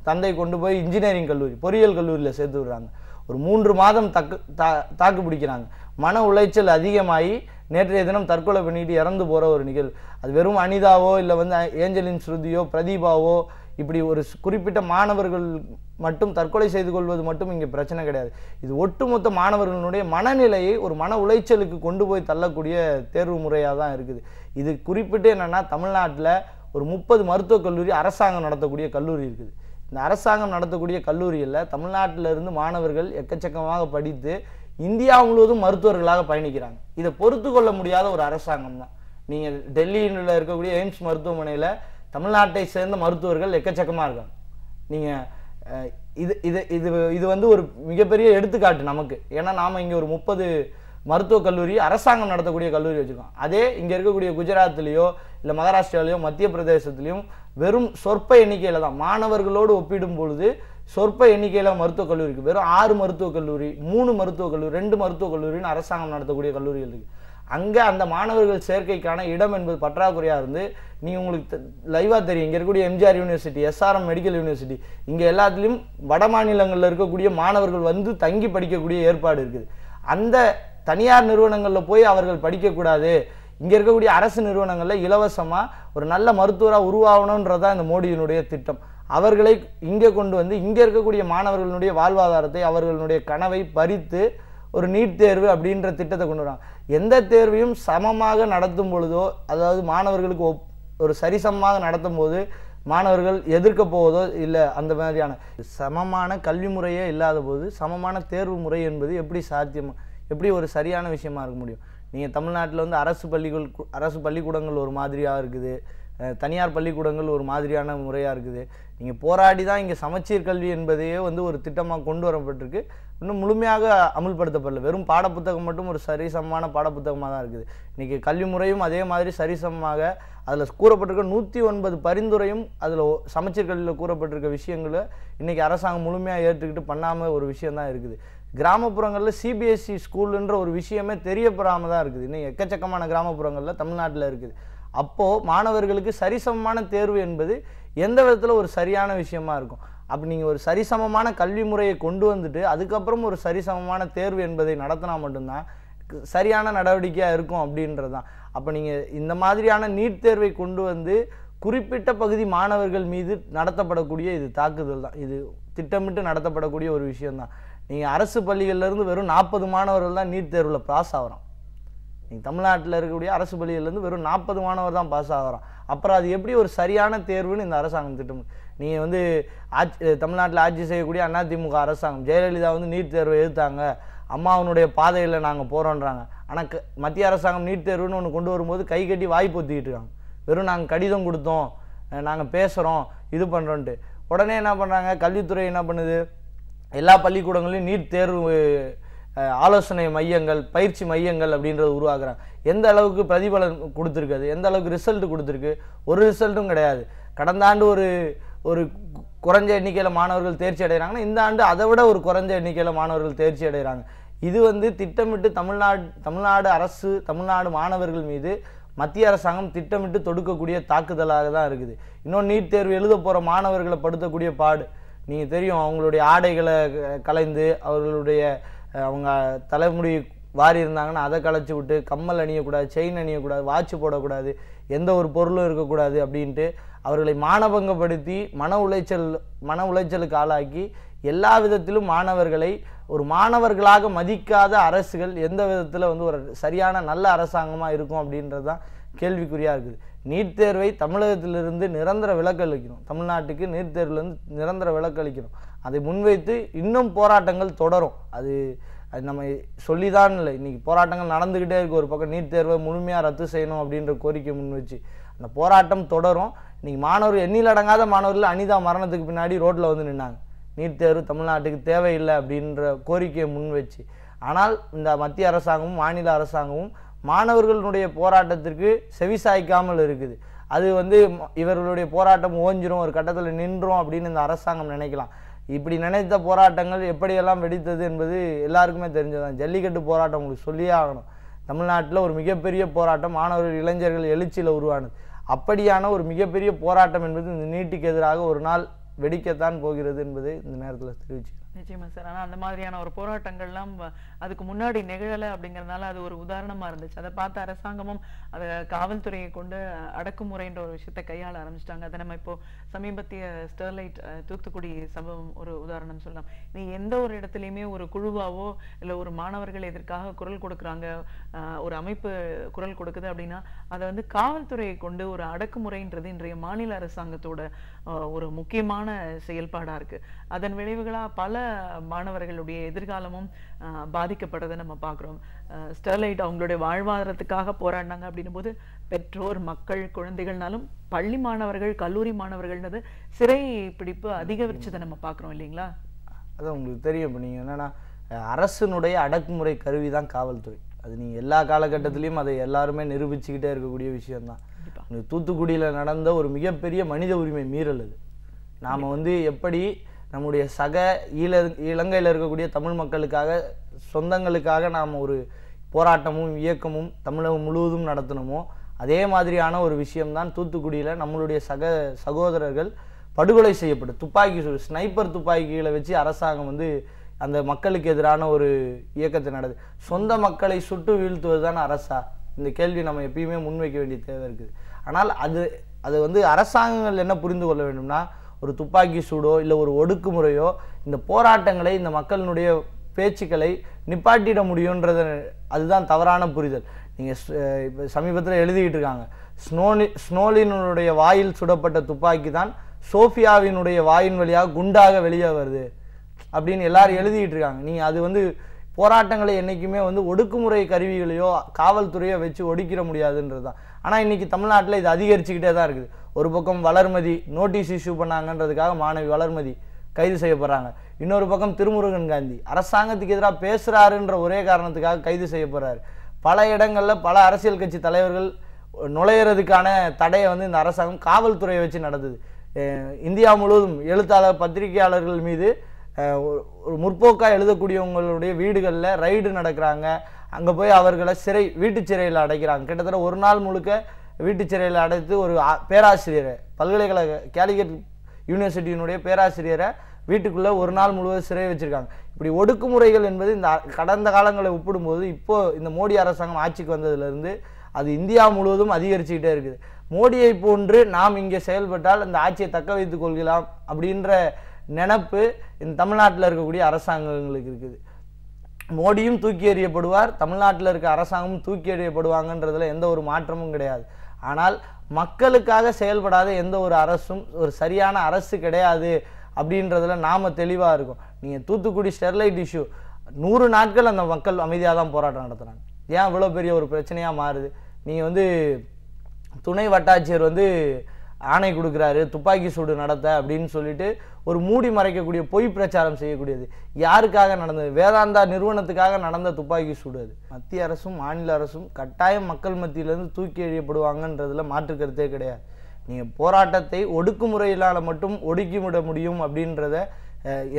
தந்தை கொண்டு போய் இன்ஜினியரிங் கல்லூரி பொறியியல் கல்லூரியில் சேர்த்து விடுறாங்க ஒரு மூன்று மாதம் தக்கு தா தாக்கு பிடிக்கிறாங்க மன உளைச்சல் அதிகமாகி நேற்றைய தினம் தற்கொலை பண்ணிட்டு இறந்து போகிற ஒரு நிகழ்வு அது வெறும் அனிதாவோ இல்லை வந்து ஏஞ்சலின் ஸ்ருதியோ பிரதீபாவோ இப்படி ஒரு குறிப்பிட்ட மாணவர்கள் மட்டும் தற்கொலை செய்து கொள்வது மட்டும் இங்கே பிரச்சனை கிடையாது இது ஒட்டுமொத்த மாணவர்களுடைய மனநிலையை ஒரு மன உளைச்சலுக்கு கொண்டு போய் தள்ளக்கூடிய தேர்வு முறையாக தான் இருக்குது இது குறிப்பிட்டு என்னென்னா தமிழ்நாட்டில் ஒரு முப்பது மருத்துவக் கல்லூரி அரசாங்கம் நடத்தக்கூடிய கல்லூரி இருக்குது இந்த அரசாங்கம் நடத்தக்கூடிய கல்லூரியில் தமிழ்நாட்டிலிருந்து மாணவர்கள் எக்கச்சக்கமாக படித்து இந்தியா முழுவதும் மருத்துவர்களாக பயணிக்கிறாங்க இதை பொறுத்து கொள்ள முடியாத ஒரு அரசாங்கம் தான் நீங்கள் டெல்லியில் இருக்கக்கூடிய எய்ம்ஸ் மருத்துவமனையில் தமிழ்நாட்டை சேர்ந்த மருத்துவர்கள் எக்கச்சக்கமாக இருக்காங்க நீங்கள் இது இது இது இது வந்து ஒரு மிகப்பெரிய எடுத்துக்காட்டு நமக்கு ஏன்னா நாம் இங்கே ஒரு முப்பது மருத்துவக் கல்லூரி அரசாங்கம் நடத்தக்கூடிய கல்லூரி வச்சுருக்கோம் அதே இங்கே இருக்கக்கூடிய குஜராத்லேயோ இல்லை மகாராஷ்டிராலேயோ மத்திய பிரதேசத்துலேயும் வெறும் சொற்ப எண்ணிக்கையில் தான் மாணவர்களோடு ஒப்பிடும் பொழுது சொற்ப எண்ணிக்கையில் மருத்துவக் கல்லூரிக்கு வெறும் ஆறு மருத்துவக் கல்லூரி மூணு மருத்துவக் கல்லூரி ரெண்டு மருத்துவக் கல்லூரின்னு அரசாங்கம் நடத்தக்கூடிய கல்லூரிகள் இருக்குது அங்கே அந்த மாணவர்கள் சேர்க்கைக்கான இடம் என்பது பற்றாக்குறையாக இருந்து நீங்கள் உங்களுக்கு லைவாக தெரியும் இங்கே இருக்கக்கூடிய MGR university SRM medical university இங்கே எல்லாத்துலேயும் வட மாநிலங்களில் இருக்கக்கூடிய மாணவர்கள் வந்து தங்கி படிக்கக்கூடிய ஏற்பாடு இருக்குது அந்த தனியார் நிறுவனங்களில் போய் அவர்கள் படிக்கக்கூடாது இங்கே இருக்கக்கூடிய அரசு நிறுவனங்களில் இலவசமாக ஒரு நல்ல மருத்துவராக உருவாகணுன்றதான் இந்த மோடியினுடைய திட்டம் அவர்களை இங்கே கொண்டு வந்து இங்கே இருக்கக்கூடிய மாணவர்களுடைய வாழ்வாதாரத்தை அவர்களுடைய கனவை பறித்து ஒரு நீட் தேர்வு அப்படின்ற திட்டத்தை கொண்டு வராங்க எந்த தேர்வையும் சமமாக நடத்தும் பொழுதோ அதாவது மாணவர்களுக்கு ஒப் ஒரு சரிசமமாக நடத்தும் போது மாணவர்கள் எதிர்க்க போவதோ இல்லை அந்த மாதிரியான சமமான கல்வி முறையே இல்லாத போது சமமான தேர்வு முறை என்பது எப்படி சாத்தியம் எப்படி ஒரு சரியான விஷயமா இருக்க முடியும் நீங்கள் தமிழ்நாட்டில் வந்து அரசு பள்ளிகள் அரசு பள்ளிக்கூடங்கள் ஒரு மாதிரியாக இருக்குது தனியார் பள்ளிக்கூடங்கள் ஒரு மாதிரியான முறையாக இருக்குது நீங்கள் போராடி தான் இங்கே சமச்சீர் கல்வி என்பதையே வந்து ஒரு திட்டமாக கொண்டு வரப்பட்டிருக்கு இன்னும் முழுமையாக அமுல்படுத்தப்படல வெறும் பாடப்புத்தகம் மட்டும் ஒரு சரிசமமான பாடப்புத்தகமாக தான் இருக்குது இன்றைக்கி கல்வி முறையும் அதே மாதிரி சரிசமமாக அதில் கூறப்பட்டிருக்க நூற்றி ஒன்பது பரிந்துரையும் அதில் சமச்சீர் கல்வியில் கூறப்பட்டிருக்க விஷயங்களை இன்றைக்கி அரசாங்கம் முழுமையாக ஏற்றுக்கிட்டு பண்ணாமல் ஒரு விஷயந்தான் இருக்குது கிராமப்புறங்களில் சிபிஎஸ்சி e ஸ்கூலுன்ற ஒரு விஷயமே தெரியப்படாமல் தான் இருக்குது இன்னும் எக்கச்சக்கமான கிராமப்புறங்களில் தமிழ்நாட்டில் இருக்குது அப்போது மாணவர்களுக்கு சரிசமமான தேர்வு என்பது எந்த விதத்தில் ஒரு சரியான விஷயமா இருக்கும் அப்போ நீங்கள் ஒரு சரிசமமான கல்வி முறையை கொண்டு வந்துட்டு அதுக்கப்புறம் ஒரு சரிசமமான தேர்வு என்பதை நடத்தினா மட்டும்தான் சரியான நடவடிக்கையாக இருக்கும் அப்படின்றது தான் அப்போ நீங்கள் இந்த மாதிரியான நீட் தேர்வை கொண்டு வந்து குறிப்பிட்ட பகுதி மாணவர்கள் மீது நடத்தப்படக்கூடிய இது தாக்குதல் தான் இது திட்டமிட்டு நடத்தப்படக்கூடிய ஒரு தான் நீங்கள் அரசு பள்ளிகள்லேருந்து வெறும் நாற்பது மாணவர்கள் தான் நீட் தேர்வில் பாஸ் ஆகிறோம் நீங்கள் தமிழ்நாட்டில் இருக்கக்கூடிய அரசு பள்ளியிலேருந்து வெறும் நாற்பது மாணவர் தான் பாஸ் ஆகிறோம் அப்புறம் அது எப்படி ஒரு சரியான தேர்வுன்னு இந்த அரசாங்கம் திட்டம் நீங்கள் வந்து ஆட்சி தமிழ்நாட்டில் ஆட்சி செய்யக்கூடிய அதிமுக அரசாங்கம் ஜெயலலிதா வந்து நீட் தேர்வை எதிர்த்தாங்க அம்மாவனுடைய பாதையில் நாங்கள் போகிறோன்றாங்க ஆனால் க மத்திய அரசாங்கம் நீட் தேர்வுன்னு ஒன்று கொண்டு வரும்போது கை கட்டி வாய் பொத்திக்கிட்டு இருக்காங்க வெறும் நாங்கள் கடிதம் கொடுத்தோம் நாங்கள் பேசுகிறோம் இது பண்ணுறோன்ட்டு உடனே என்ன பண்ணுறாங்க கல்வித்துறை என்ன பண்ணுது எல்லா பள்ளிக்கூடங்களையும் நீட் தேர்வு ஆலோசனை மையங்கள் பயிற்சி மையங்கள் அப்படின்றது உருவாக்குறாங்க எந்த அளவுக்கு பிரதிபலன் கொடுத்துருக்குது எந்த அளவுக்கு ரிசல்ட் கொடுத்துருக்கு ஒரு ரிசல்ட்டும் கிடையாது கடந்த ஆண்டு ஒரு ஒரு குறைஞ்ச எண்ணிக்கையில் மாணவர்கள் தேர்ச்சி அடைகிறாங்கன்னா இந்த ஆண்டு அதை விட ஒரு குறைஞ்ச எண்ணிக்கையில் மாணவர்கள் தேர்ச்சி அடைகிறாங்க இது வந்து திட்டமிட்டு தமிழ்நாடு தமிழ்நாடு அரசு தமிழ்நாடு மாணவர்கள் மீது மத்திய அரசாங்கம் திட்டமிட்டு தொடுக்கக்கூடிய தாக்குதலாக தான் இருக்குது இன்னும் நீட் தேர்வு எழுத போகிற மாணவர்களை படுத்தக்கூடிய பாடு நீங்கள் தெரியும் அவங்களுடைய ஆடைகளை கலைந்து அவர்களுடைய அவங்க தலைமுடி வாரி இருந்தாங்கன்னா அதை களைச்சி விட்டு கம்மல் அணியக்கூடாது செயின் அணியக்கூடாது வாட்ச் போடக்கூடாது எந்த ஒரு பொருளும் இருக்கக்கூடாது அப்படின்ட்டு அவர்களை மானபங்கப்படுத்தி மன உளைச்சல் மன உளைச்சலுக்கு ஆளாக்கி எல்லா விதத்திலும் மாணவர்களை ஒரு மாணவர்களாக மதிக்காத அரசுகள் எந்த விதத்தில் வந்து ஒரு சரியான நல்ல அரசாங்கமாக இருக்கும் அப்படின்றது தான் கேள்விக்குறியாக இருக்குது நீட் தேர்வை தமிழகத்திலிருந்து நிரந்தர விலக்கு அளிக்கணும் தமிழ்நாட்டுக்கு நீட் தேர்வுலேருந்து நிரந்தர விலக்கு அளிக்கணும் அதை முன்வைத்து இன்னும் போராட்டங்கள் தொடரும் அது அது நம்ம சொல்லி தான் இல்லை இன்றைக்கி போராட்டங்கள் நடந்துக்கிட்டே இருக்குது ஒரு பக்கம் நீட் தேர்வை முழுமையாக ரத்து செய்யணும் அப்படின்ற கோரிக்கை முன் வச்சு அந்த போராட்டம் தொடரும் இன்றைக்கி மாணவர் எண்ணில் அடங்காத மாணவர்கள் அனிதா மரணத்துக்கு பின்னாடி ரோட்டில் வந்து நின்னாங்க நீட் தேர்வு தமிழ்நாட்டுக்கு தேவையில்லை அப்படின்ற கோரிக்கையை முன் வச்சு ஆனால் இந்த மத்திய அரசாங்கமும் மாநில அரசாங்கமும் மாணவர்களுடைய போராட்டத்திற்கு செவிசாய்க்காமல் இருக்குது அது வந்து இவர்களுடைய போராட்டம் ஓஞ்சிரும் ஒரு கட்டத்தில் நின்றோம் அப்படின்னு இந்த அரசாங்கம் நினைக்கலாம் இப்படி நினைத்த போராட்டங்கள் எப்படியெல்லாம் வெடித்தது என்பது எல்லாருக்குமே தெரிஞ்சதான் ஜல்லிக்கட்டு போராட்டம் உங்களுக்கு சொல்லியே ஆகணும் தமிழ்நாட்டில் ஒரு மிகப்பெரிய போராட்டம் மாணவர்கள் இளைஞர்கள் எழுச்சியில் உருவானது அப்படியான ஒரு மிகப்பெரிய போராட்டம் என்பது இந்த நீட்டுக்கு எதிராக ஒரு நாள் வெடிக்கத்தான் போகிறது என்பதை இந்த நேரத்தில் தெரிவிச்சுக்கிறேன் நிச்சயமா சார் ஆனால் அந்த மாதிரியான ஒரு போராட்டங்கள்லாம் அதுக்கு முன்னாடி நிகழலை அப்படிங்கிறதுனால அது ஒரு உதாரணமாக இருந்துச்சு அதை பார்த்து அரசாங்கமும் அதை காவல்துறையை கொண்டு அடக்குமுறைன்ற ஒரு விஷயத்தை கையாள ஆரம்பிச்சிட்டாங்க அதை நம்ம இப்போ சமீபத்திய ஸ்டெர்லைட் தூத்துக்குடி சம்பவம் ஒரு உதாரணம் சொல்லலாம் நீ எந்த ஒரு இடத்துலையுமே ஒரு குழுவாவோ இல்லை ஒரு மாணவர்கள் எதற்காக குரல் கொடுக்குறாங்க ஒரு அமைப்பு குரல் கொடுக்குது அப்படின்னா அதை வந்து காவல்துறையை கொண்டு ஒரு அடக்குமுறைன்றது இன்றைய மாநில அரசாங்கத்தோட ஒரு முக்கியமான செயல்பாடாக இருக்குது அதன் விளைவுகளாக பல மாணவர்களுடைய எதிர்காலமும் பாதிக்கப்படுறதை நம்ம பார்க்குறோம் ஸ்டெர்லைட் அவங்களுடைய வாழ்வாதாரத்துக்காக போராடினாங்க அப்படின்னும் போது பெற்றோர் மக்கள் குழந்தைகள்னாலும் பள்ளி மாணவர்கள் கல்லூரி மாணவர்கள்ன்றது சிறை பிடிப்பு அதிகரித்ததை நம்ம பார்க்குறோம் இல்லைங்களா அதான் உங்களுக்கு தெரியும் இப்போ நீங்கள் என்னென்னா அரசினுடைய அடக்குமுறை கருவி தான் காவல்துறை அது நீ எல்லா காலகட்டத்திலையும் அதை எல்லாருமே நிரூபிச்சுக்கிட்டே இருக்கக்கூடிய விஷயம்தான் தூத்துக்குடியில் நடந்த ஒரு மிகப்பெரிய மனித உரிமை மீறல் அது நாம் வந்து எப்படி நம்முடைய சக ஈழ இலங்கையில் இருக்கக்கூடிய தமிழ் மக்களுக்காக சொந்தங்களுக்காக நாம் ஒரு போராட்டமும் இயக்கமும் தமிழகம் முழுவதும் நடத்தணுமோ அதே மாதிரியான ஒரு விஷயம்தான் தூத்துக்குடியில் நம்மளுடைய சக சகோதரர்கள் படுகொலை செய்யப்படும் துப்பாக்கி சூடு ஸ்னைப்பர் துப்பாக்கிகளை வச்சு அரசாங்கம் வந்து அந்த மக்களுக்கு எதிரான ஒரு இயக்கத்தை நடது சொந்த மக்களை சுட்டு வீழ்த்துவது தான் அரசா இந்த கேள்வி நம்ம எப்பயுமே முன்வைக்க வேண்டிய தேவை இருக்குது ஆனால் அது அது வந்து அரசாங்கங்கள் என்ன புரிந்து கொள்ள வேண்டும்னா ஒரு துப்பாக்கி சூடோ இல்லை ஒரு ஒடுக்குமுறையோ இந்த போராட்டங்களை இந்த மக்களினுடைய பேச்சுக்களை நிப்பாட்டிட முடியுன்றத அதுதான் தவறான புரிதல் நீங்கள் இப்போ சமீபத்தில் எழுதிக்கிட்டு இருக்காங்க ஸ்னோலி ஸ்னோலினுடைய வாயில் சுடப்பட்ட துப்பாக்கி தான் சோஃபியாவினுடைய வாயின் வழியாக குண்டாக வெளியே வருது அப்படின்னு எல்லாரும் எழுதிட்டு இருக்காங்க நீ அது வந்து போராட்டங்களை என்றைக்குமே வந்து ஒடுக்குமுறை கருவிகளையோ காவல்துறையோ வச்சு ஒடுக்கிற முடியாதுன்றது தான் ஆனால் இன்றைக்கி தமிழ்நாட்டில் இது அதிகரிச்சுக்கிட்டே தான் இருக்குது ஒரு பக்கம் வளர்மதி நோட்டீஸ் இஷ்யூ பண்ணாங்கன்றதுக்காக மாணவி வளர்மதி கைது செய்யப்படுறாங்க இன்னொரு பக்கம் திருமுருகன் காந்தி அரசாங்கத்துக்கு எதிராக பேசுகிறாருன்ற ஒரே காரணத்துக்காக கைது செய்யப்படுறாரு பல இடங்களில் பல அரசியல் கட்சி தலைவர்கள் நுழையிறதுக்கான தடையை வந்து இந்த அரசாங்கம் காவல்துறையை வச்சு நடந்தது இந்தியா முழுவதும் எழுத்தாளர் பத்திரிகையாளர்கள் மீது ஒரு முற்போக்காக எழுதக்கூடியவங்களுடைய வீடுகளில் ரைடு நடக்கிறாங்க அங்கே போய் அவர்களை சிறை வீட்டு சிறையில் அடைக்கிறாங்க கிட்டத்தட்ட ஒரு நாள் முழுக்க வீட்டு சிறையில் அடைத்து ஒரு பேராசிரியரை பல்கலைக்கழக கேலிகட் யூனிவர்சிட்டியினுடைய பேராசிரியரை வீட்டுக்குள்ளே ஒரு நாள் முழுவதும் சிறை வச்சுருக்காங்க இப்படி ஒடுக்குமுறைகள் என்பது இந்த கடந்த காலங்களை ஒப்பிடும்போது இப்போது இந்த மோடி அரசாங்கம் ஆட்சிக்கு வந்ததுலேருந்து அது இந்தியா முழுவதும் அதிகரிச்சுக்கிட்டே இருக்குது மோடியை போன்று நாம் இங்கே செயல்பட்டால் இந்த ஆட்சியை தக்க வைத்துக் கொள்கலாம் அப்படின்ற நினப்பு இந்த தமிழ்நாட்டில் இருக்கக்கூடிய அரசாங்கங்களுக்கு இருக்குது மோடியும் தூக்கி எறியப்படுவார் தமிழ்நாட்டில் இருக்க அரசாங்கமும் தூக்கி எறியப்படுவாங்கன்றதில் எந்த ஒரு மாற்றமும் கிடையாது ஆனால் மக்களுக்காக செயல்படாத எந்த ஒரு அரசும் ஒரு சரியான அரசு கிடையாது அப்படின்றதுல நாம் தெளிவாக இருக்கும் நீங்கள் தூத்துக்குடி ஸ்டெர்லைட் இஷ்யூ நூறு நாட்கள் அந்த மக்கள் அமைதியாக தான் போராட்டம் நடத்துகிறாங்க ஏன் இவ்வளோ பெரிய ஒரு பிரச்சனையாக மாறுது நீங்கள் வந்து துணை வட்டாட்சியர் வந்து ஆணை கொடுக்குறாரு துப்பாக்கி சூடு நடத்த அப்படின்னு சொல்லிட்டு ஒரு மூடி மறைக்கக்கூடிய பொய் பிரச்சாரம் செய்யக்கூடியது யாருக்காக நடந்தது வேதாந்தா நிறுவனத்துக்காக நடந்த துப்பாக்கி சூடு அது மத்திய அரசும் மாநில அரசும் கட்டாயம் மக்கள் மத்தியிலேருந்து தூக்கி எழியப்படுவாங்கன்றதுல மாற்று கருத்தே கிடையாது நீங்கள் போராட்டத்தை ஒடுக்குமுறையிலால் மட்டும் ஒடுக்கிவிட முடியும் அப்படின்றத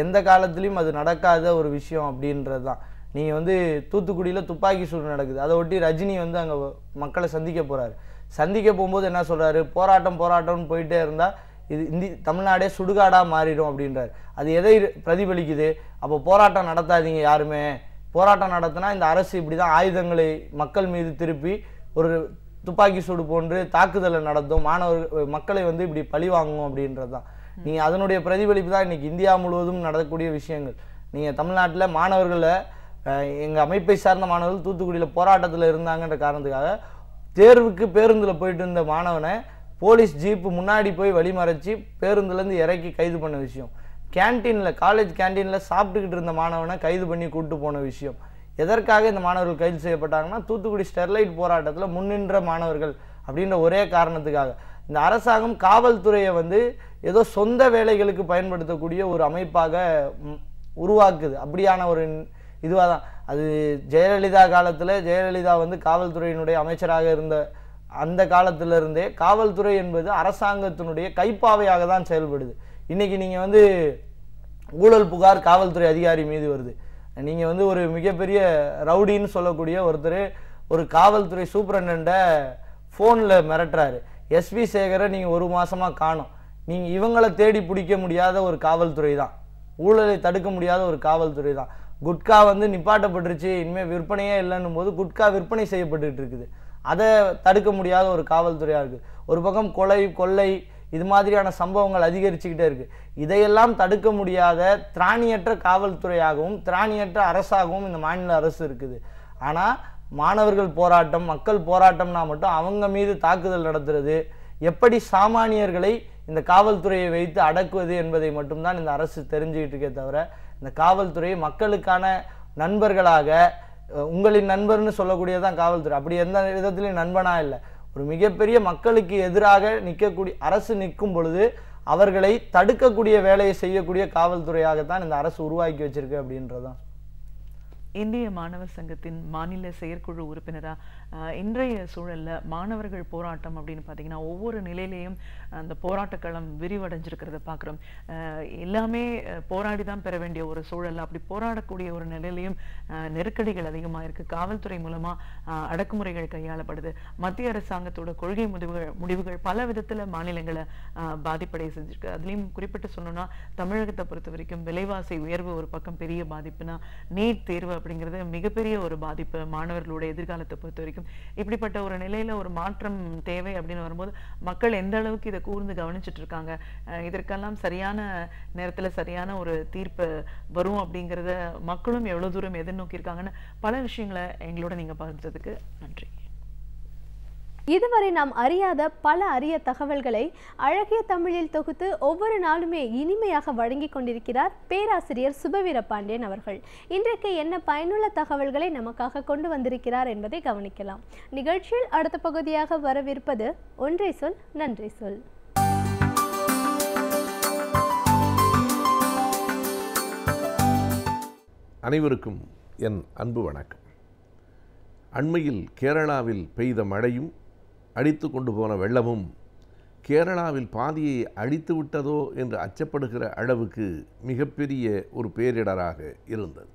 எந்த காலத்துலேயும் அது நடக்காத ஒரு விஷயம் அப்படின்றது தான் நீங்கள் வந்து தூத்துக்குடியில் துப்பாக்கி சூடு நடக்குது அதை ஒட்டி ரஜினி வந்து அங்கே மக்களை சந்திக்க போகிறாரு சந்திக்க போகும்போது என்ன சொல்கிறாரு போராட்டம் போராட்டம்னு போயிட்டே இருந்தால் இது இந்தி தமிழ்நாடே சுடுகாடாக மாறிடும் அப்படின்றார் அது எதை பிரதிபலிக்குது அப்போ போராட்டம் நடத்தாதீங்க யாருமே போராட்டம் நடத்தினா இந்த அரசு இப்படி தான் ஆயுதங்களை மக்கள் மீது திருப்பி ஒரு துப்பாக்கி சூடு போன்று தாக்குதலை நடத்தும் மாணவர் மக்களை வந்து இப்படி பழி வாங்கும் அப்படின்றது தான் நீங்கள் அதனுடைய பிரதிபலிப்பு தான் இன்றைக்கி இந்தியா முழுவதும் நடக்கக்கூடிய விஷயங்கள் நீங்கள் தமிழ்நாட்டில் மாணவர்களை எங்கள் அமைப்பை சார்ந்த மாணவர்கள் தூத்துக்குடியில் போராட்டத்தில் இருந்தாங்கன்ற காரணத்துக்காக தேர்வுக்கு பேருந்தில் போயிட்டு இருந்த மாணவனை போலீஸ் ஜீப்பு முன்னாடி போய் வழிமறைச்சி பேருந்துலேருந்து இறக்கி கைது பண்ண விஷயம் கேன்டீனில் காலேஜ் கேன்டீனில் சாப்பிட்டுக்கிட்டு இருந்த மாணவனை கைது பண்ணி கூப்பிட்டு போன விஷயம் எதற்காக இந்த மாணவர்கள் கைது செய்யப்பட்டாங்கன்னா தூத்துக்குடி ஸ்டெர்லைட் போராட்டத்தில் முன்னின்ற மாணவர்கள் அப்படின்ற ஒரே காரணத்துக்காக இந்த அரசாங்கம் காவல்துறையை வந்து ஏதோ சொந்த வேலைகளுக்கு பயன்படுத்தக்கூடிய ஒரு அமைப்பாக உருவாக்குது அப்படியான ஒரு இதுவாக தான் அது ஜெயலலிதா காலத்தில் ஜெயலலிதா வந்து காவல்துறையினுடைய அமைச்சராக இருந்த அந்த காலத்திலிருந்தே காவல்துறை என்பது அரசாங்கத்தினுடைய கைப்பாவையாக தான் செயல்படுது இன்றைக்கி நீங்கள் வந்து ஊழல் புகார் காவல்துறை அதிகாரி மீது வருது நீங்கள் வந்து ஒரு மிகப்பெரிய ரவுடின்னு சொல்லக்கூடிய ஒருத்தர் ஒரு காவல்துறை சூப்பரண்டை ஃபோனில் மிரட்டுறாரு எஸ்வி சேகரை நீங்கள் ஒரு மாதமாக காணும் நீங்கள் இவங்களை தேடி பிடிக்க முடியாத ஒரு காவல்துறை தான் ஊழலை தடுக்க முடியாத ஒரு காவல்துறை தான் குட்கா வந்து நிப்பாட்டப்பட்டுருச்சு இனிமேல் விற்பனையே இல்லைன்னும் போது குட்கா விற்பனை செய்யப்பட்டுட்டு இருக்குது அதை தடுக்க முடியாத ஒரு காவல்துறையாக இருக்குது ஒரு பக்கம் கொலை கொள்ளை இது மாதிரியான சம்பவங்கள் அதிகரிச்சுக்கிட்டே இருக்குது இதையெல்லாம் தடுக்க முடியாத திராணியற்ற காவல்துறையாகவும் திராணியற்ற அரசாகவும் இந்த மாநில அரசு இருக்குது ஆனால் மாணவர்கள் போராட்டம் மக்கள் போராட்டம்னா மட்டும் அவங்க மீது தாக்குதல் நடத்துறது எப்படி சாமானியர்களை இந்த காவல்துறையை வைத்து அடக்குவது என்பதை மட்டும்தான் இந்த அரசு தெரிஞ்சுக்கிட்டு இருக்கே தவிர இந்த காவல்துறை மக்களுக்கான நண்பர்களாக உங்களின் நண்பர்னு சொல்லக்கூடியதான் காவல்துறை அப்படி எந்த விதத்திலையும் நண்பனா இல்லை ஒரு மிகப்பெரிய மக்களுக்கு எதிராக நிற்கக்கூடிய அரசு நிற்கும் பொழுது அவர்களை தடுக்கக்கூடிய வேலையை செய்யக்கூடிய காவல்துறையாகத்தான் இந்த அரசு உருவாக்கி வச்சிருக்கு அப்படின்றதான் இந்திய மாணவர் சங்கத்தின் மாநில செயற்குழு உறுப்பினராக இன்றைய சூழலில் மாணவர்கள் போராட்டம் அப்படின்னு பார்த்தீங்கன்னா ஒவ்வொரு நிலையிலையும் அந்த போராட்டக்களம் விரிவடைஞ்சிருக்கிறத பார்க்குறோம் எல்லாமே போராடி தான் பெற வேண்டிய ஒரு சூழல் அப்படி போராடக்கூடிய ஒரு நிலையிலையும் நெருக்கடிகள் அதிகமாக இருக்குது காவல்துறை மூலமாக அடக்குமுறைகள் கையாளப்படுது மத்திய அரசாங்கத்தோட கொள்கை முடிவுகள் முடிவுகள் பல விதத்தில் மாநிலங்களை பாதிப்படைய செஞ்சிருக்கு அதுலேயும் குறிப்பிட்டு சொல்லணும்னா தமிழகத்தை பொறுத்த வரைக்கும் விலைவாசி உயர்வு ஒரு பக்கம் பெரிய பாதிப்புனா நீட் தேர்வு அப்படிங்கிறது மிகப்பெரிய ஒரு பாதிப்பு மாணவர்களுடைய எதிர்காலத்தை பொறுத்த வரைக்கும் கிடைக்கும் இப்படிப்பட்ட ஒரு நிலையில் ஒரு மாற்றம் தேவை அப்படின்னு வரும்போது மக்கள் எந்த அளவுக்கு இதை கூர்ந்து கவனிச்சுட்டு இருக்காங்க இதற்கெல்லாம் சரியான நேரத்தில் சரியான ஒரு தீர்ப்பு வரும் அப்படிங்கிறத மக்களும் எவ்வளோ தூரம் எதிர்நோக்கி இருக்காங்கன்னு பல விஷயங்களை எங்களோட நீங்கள் பகிர்ந்ததுக்கு நன்றி இதுவரை நாம் அறியாத பல அரிய தகவல்களை அழகிய தமிழில் தொகுத்து ஒவ்வொரு நாளுமே இனிமையாக வழங்கி கொண்டிருக்கிறார் பேராசிரியர் சுபவீர பாண்டியன் அவர்கள் இன்றைக்கு என்ன பயனுள்ள தகவல்களை நமக்காக கொண்டு வந்திருக்கிறார் என்பதை கவனிக்கலாம் நிகழ்ச்சியில் அடுத்த பகுதியாக வரவிருப்பது ஒன்றை சொல் நன்றி சொல் அனைவருக்கும் என் அன்பு வணக்கம் அண்மையில் கேரளாவில் பெய்த மழையும் அடித்து கொண்டு போன வெள்ளமும் கேரளாவில் பாதியை அழித்து விட்டதோ என்று அச்சப்படுகிற அளவுக்கு மிகப்பெரிய ஒரு பேரிடராக இருந்தது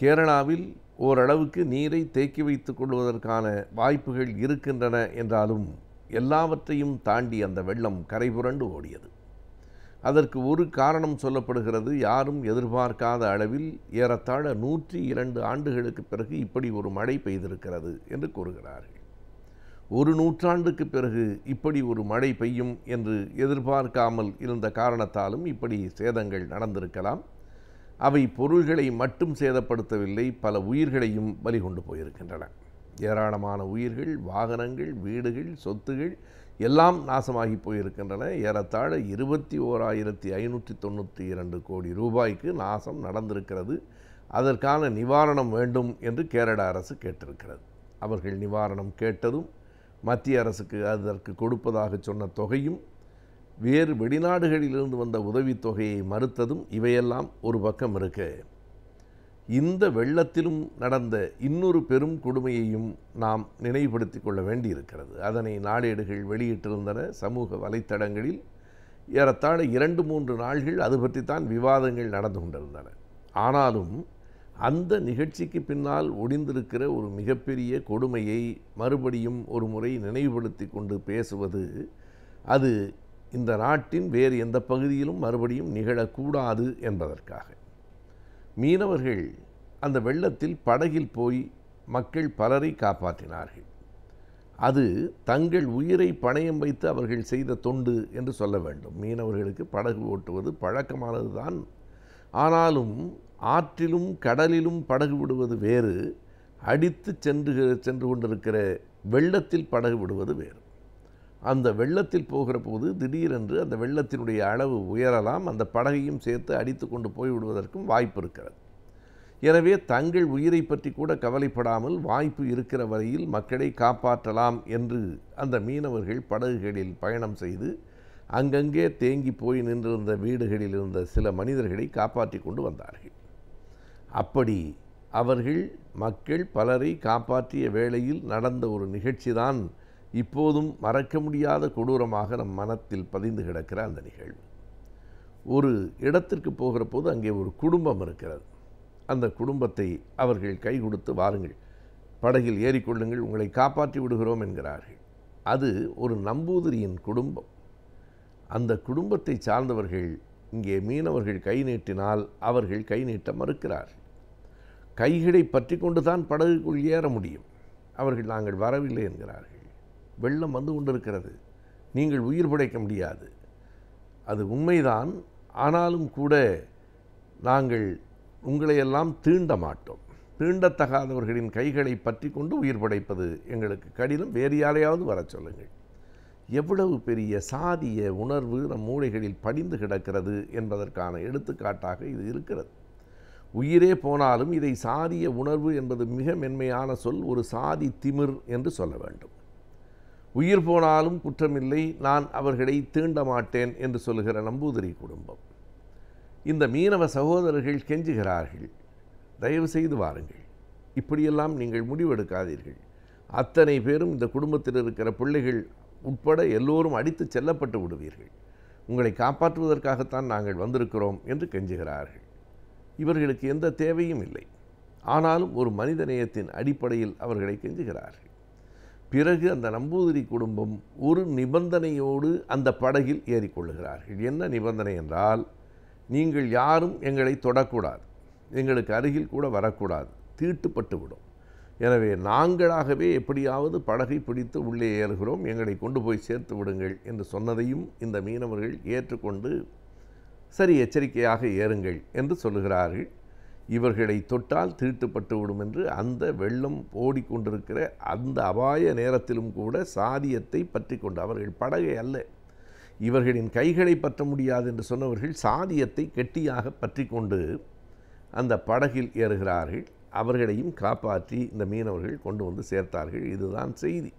கேரளாவில் ஓரளவுக்கு நீரை தேக்கி வைத்து கொள்வதற்கான வாய்ப்புகள் இருக்கின்றன என்றாலும் எல்லாவற்றையும் தாண்டி அந்த வெள்ளம் கரைபுரண்டு ஓடியது அதற்கு ஒரு காரணம் சொல்லப்படுகிறது யாரும் எதிர்பார்க்காத அளவில் ஏறத்தாழ நூற்றி இரண்டு ஆண்டுகளுக்கு பிறகு இப்படி ஒரு மழை பெய்திருக்கிறது என்று கூறுகிறார்கள் ஒரு நூற்றாண்டுக்கு பிறகு இப்படி ஒரு மழை பெய்யும் என்று எதிர்பார்க்காமல் இருந்த காரணத்தாலும் இப்படி சேதங்கள் நடந்திருக்கலாம் அவை பொருள்களை மட்டும் சேதப்படுத்தவில்லை பல உயிர்களையும் பலி கொண்டு போயிருக்கின்றன ஏராளமான உயிர்கள் வாகனங்கள் வீடுகள் சொத்துகள் எல்லாம் நாசமாகி போயிருக்கின்றன ஏறத்தாழ இருபத்தி ஓராயிரத்தி ஐநூற்றி தொண்ணூற்றி இரண்டு கோடி ரூபாய்க்கு நாசம் நடந்திருக்கிறது அதற்கான நிவாரணம் வேண்டும் என்று கேரள அரசு கேட்டிருக்கிறது அவர்கள் நிவாரணம் கேட்டதும் மத்திய அரசுக்கு அதற்கு கொடுப்பதாக சொன்ன தொகையும் வேறு வெளிநாடுகளிலிருந்து வந்த உதவித்தொகையை மறுத்ததும் இவையெல்லாம் ஒரு பக்கம் இருக்கு இந்த வெள்ளத்திலும் நடந்த இன்னொரு பெரும் கொடுமையையும் நாம் நினைவுபடுத்தி கொள்ள வேண்டியிருக்கிறது அதனை நாளேடுகள் வெளியிட்டிருந்தன சமூக வலைத்தடங்களில் ஏறத்தாழ இரண்டு மூன்று நாள்கள் அது பற்றித்தான் விவாதங்கள் நடந்து கொண்டிருந்தன ஆனாலும் அந்த நிகழ்ச்சிக்கு பின்னால் ஒடிந்திருக்கிற ஒரு மிகப்பெரிய கொடுமையை மறுபடியும் ஒரு முறை நினைவுபடுத்தி கொண்டு பேசுவது அது இந்த நாட்டின் வேறு எந்த பகுதியிலும் மறுபடியும் நிகழக்கூடாது என்பதற்காக மீனவர்கள் அந்த வெள்ளத்தில் படகில் போய் மக்கள் பலரை காப்பாற்றினார்கள் அது தங்கள் உயிரை பணயம் வைத்து அவர்கள் செய்த தொண்டு என்று சொல்ல வேண்டும் மீனவர்களுக்கு படகு ஓட்டுவது பழக்கமானது தான் ஆனாலும் ஆற்றிலும் கடலிலும் படகு விடுவது வேறு அடித்து சென்று சென்று கொண்டிருக்கிற வெள்ளத்தில் படகு விடுவது வேறு அந்த வெள்ளத்தில் போகிற போது திடீரென்று அந்த வெள்ளத்தினுடைய அளவு உயரலாம் அந்த படகையும் சேர்த்து அடித்து கொண்டு போய்விடுவதற்கும் வாய்ப்பு இருக்கிறது எனவே தங்கள் உயிரை பற்றி கூட கவலைப்படாமல் வாய்ப்பு இருக்கிற வரையில் மக்களை காப்பாற்றலாம் என்று அந்த மீனவர்கள் படகுகளில் பயணம் செய்து அங்கங்கே தேங்கி போய் நின்றிருந்த வீடுகளில் இருந்த சில மனிதர்களை காப்பாற்றி கொண்டு வந்தார்கள் அப்படி அவர்கள் மக்கள் பலரை காப்பாற்றிய வேளையில் நடந்த ஒரு நிகழ்ச்சிதான் இப்போதும் மறக்க முடியாத கொடூரமாக நம் மனத்தில் பதிந்து கிடக்கிற அந்த நிகழ்வு ஒரு இடத்திற்கு போகிற போது அங்கே ஒரு குடும்பம் இருக்கிறது அந்த குடும்பத்தை அவர்கள் கை கொடுத்து வாருங்கள் படகில் ஏறிக்கொள்ளுங்கள் உங்களை காப்பாற்றி விடுகிறோம் என்கிறார்கள் அது ஒரு நம்பூதிரியின் குடும்பம் அந்த குடும்பத்தை சார்ந்தவர்கள் இங்கே மீனவர்கள் கை நீட்டினால் அவர்கள் கை நீட்ட மறுக்கிறார் கைகளை பற்றி கொண்டு தான் படகுக்குள் ஏற முடியும் அவர்கள் நாங்கள் வரவில்லை என்கிறார்கள் வெள்ளம் வந்து கொண்டிருக்கிறது நீங்கள் உயிர் பிழைக்க முடியாது அது உண்மைதான் ஆனாலும் கூட நாங்கள் உங்களையெல்லாம் தீண்ட மாட்டோம் தீண்டத்தகாதவர்களின் கைகளை பற்றி கொண்டு உயிர் படைப்பது எங்களுக்கு கடினம் வேறு யாரையாவது வர சொல்லுங்கள் எவ்வளவு பெரிய சாதிய உணர்வு நம் மூளைகளில் படிந்து கிடக்கிறது என்பதற்கான எடுத்துக்காட்டாக இது இருக்கிறது உயிரே போனாலும் இதை சாதிய உணர்வு என்பது மிக மென்மையான சொல் ஒரு சாதி திமிர் என்று சொல்ல வேண்டும் உயிர் போனாலும் குற்றமில்லை நான் அவர்களை தீண்ட மாட்டேன் என்று சொல்கிற நம்பூதிரி குடும்பம் இந்த மீனவ சகோதரர்கள் கெஞ்சுகிறார்கள் தயவு செய்து வாருங்கள் இப்படியெல்லாம் நீங்கள் முடிவெடுக்காதீர்கள் அத்தனை பேரும் இந்த குடும்பத்தில் இருக்கிற பிள்ளைகள் உட்பட எல்லோரும் அடித்து செல்லப்பட்டு விடுவீர்கள் உங்களை காப்பாற்றுவதற்காகத்தான் நாங்கள் வந்திருக்கிறோம் என்று கெஞ்சுகிறார்கள் இவர்களுக்கு எந்த தேவையும் இல்லை ஆனாலும் ஒரு மனித நேயத்தின் அடிப்படையில் அவர்களை கெஞ்சுகிறார்கள் பிறகு அந்த நம்பூதிரி குடும்பம் ஒரு நிபந்தனையோடு அந்த படகில் ஏறிக்கொள்ளுகிறார்கள் என்ன நிபந்தனை என்றால் நீங்கள் யாரும் எங்களை தொடக்கூடாது எங்களுக்கு அருகில் கூட வரக்கூடாது தீட்டுப்பட்டுவிடும் எனவே நாங்களாகவே எப்படியாவது படகை பிடித்து உள்ளே ஏறுகிறோம் எங்களை கொண்டு போய் சேர்த்து விடுங்கள் என்று சொன்னதையும் இந்த மீனவர்கள் ஏற்றுக்கொண்டு சரி எச்சரிக்கையாக ஏறுங்கள் என்று சொல்லுகிறார்கள் இவர்களை தொட்டால் தீட்டுப்பட்டு விடும் என்று அந்த வெள்ளம் ஓடிக்கொண்டிருக்கிற அந்த அபாய நேரத்திலும் கூட சாதியத்தை பற்றி கொண்டு அவர்கள் படகை அல்ல இவர்களின் கைகளை பற்ற முடியாது என்று சொன்னவர்கள் சாதியத்தை கெட்டியாக பற்றி கொண்டு அந்த படகில் ஏறுகிறார்கள் அவர்களையும் காப்பாற்றி இந்த மீனவர்கள் கொண்டு வந்து சேர்த்தார்கள் இதுதான் செய்தி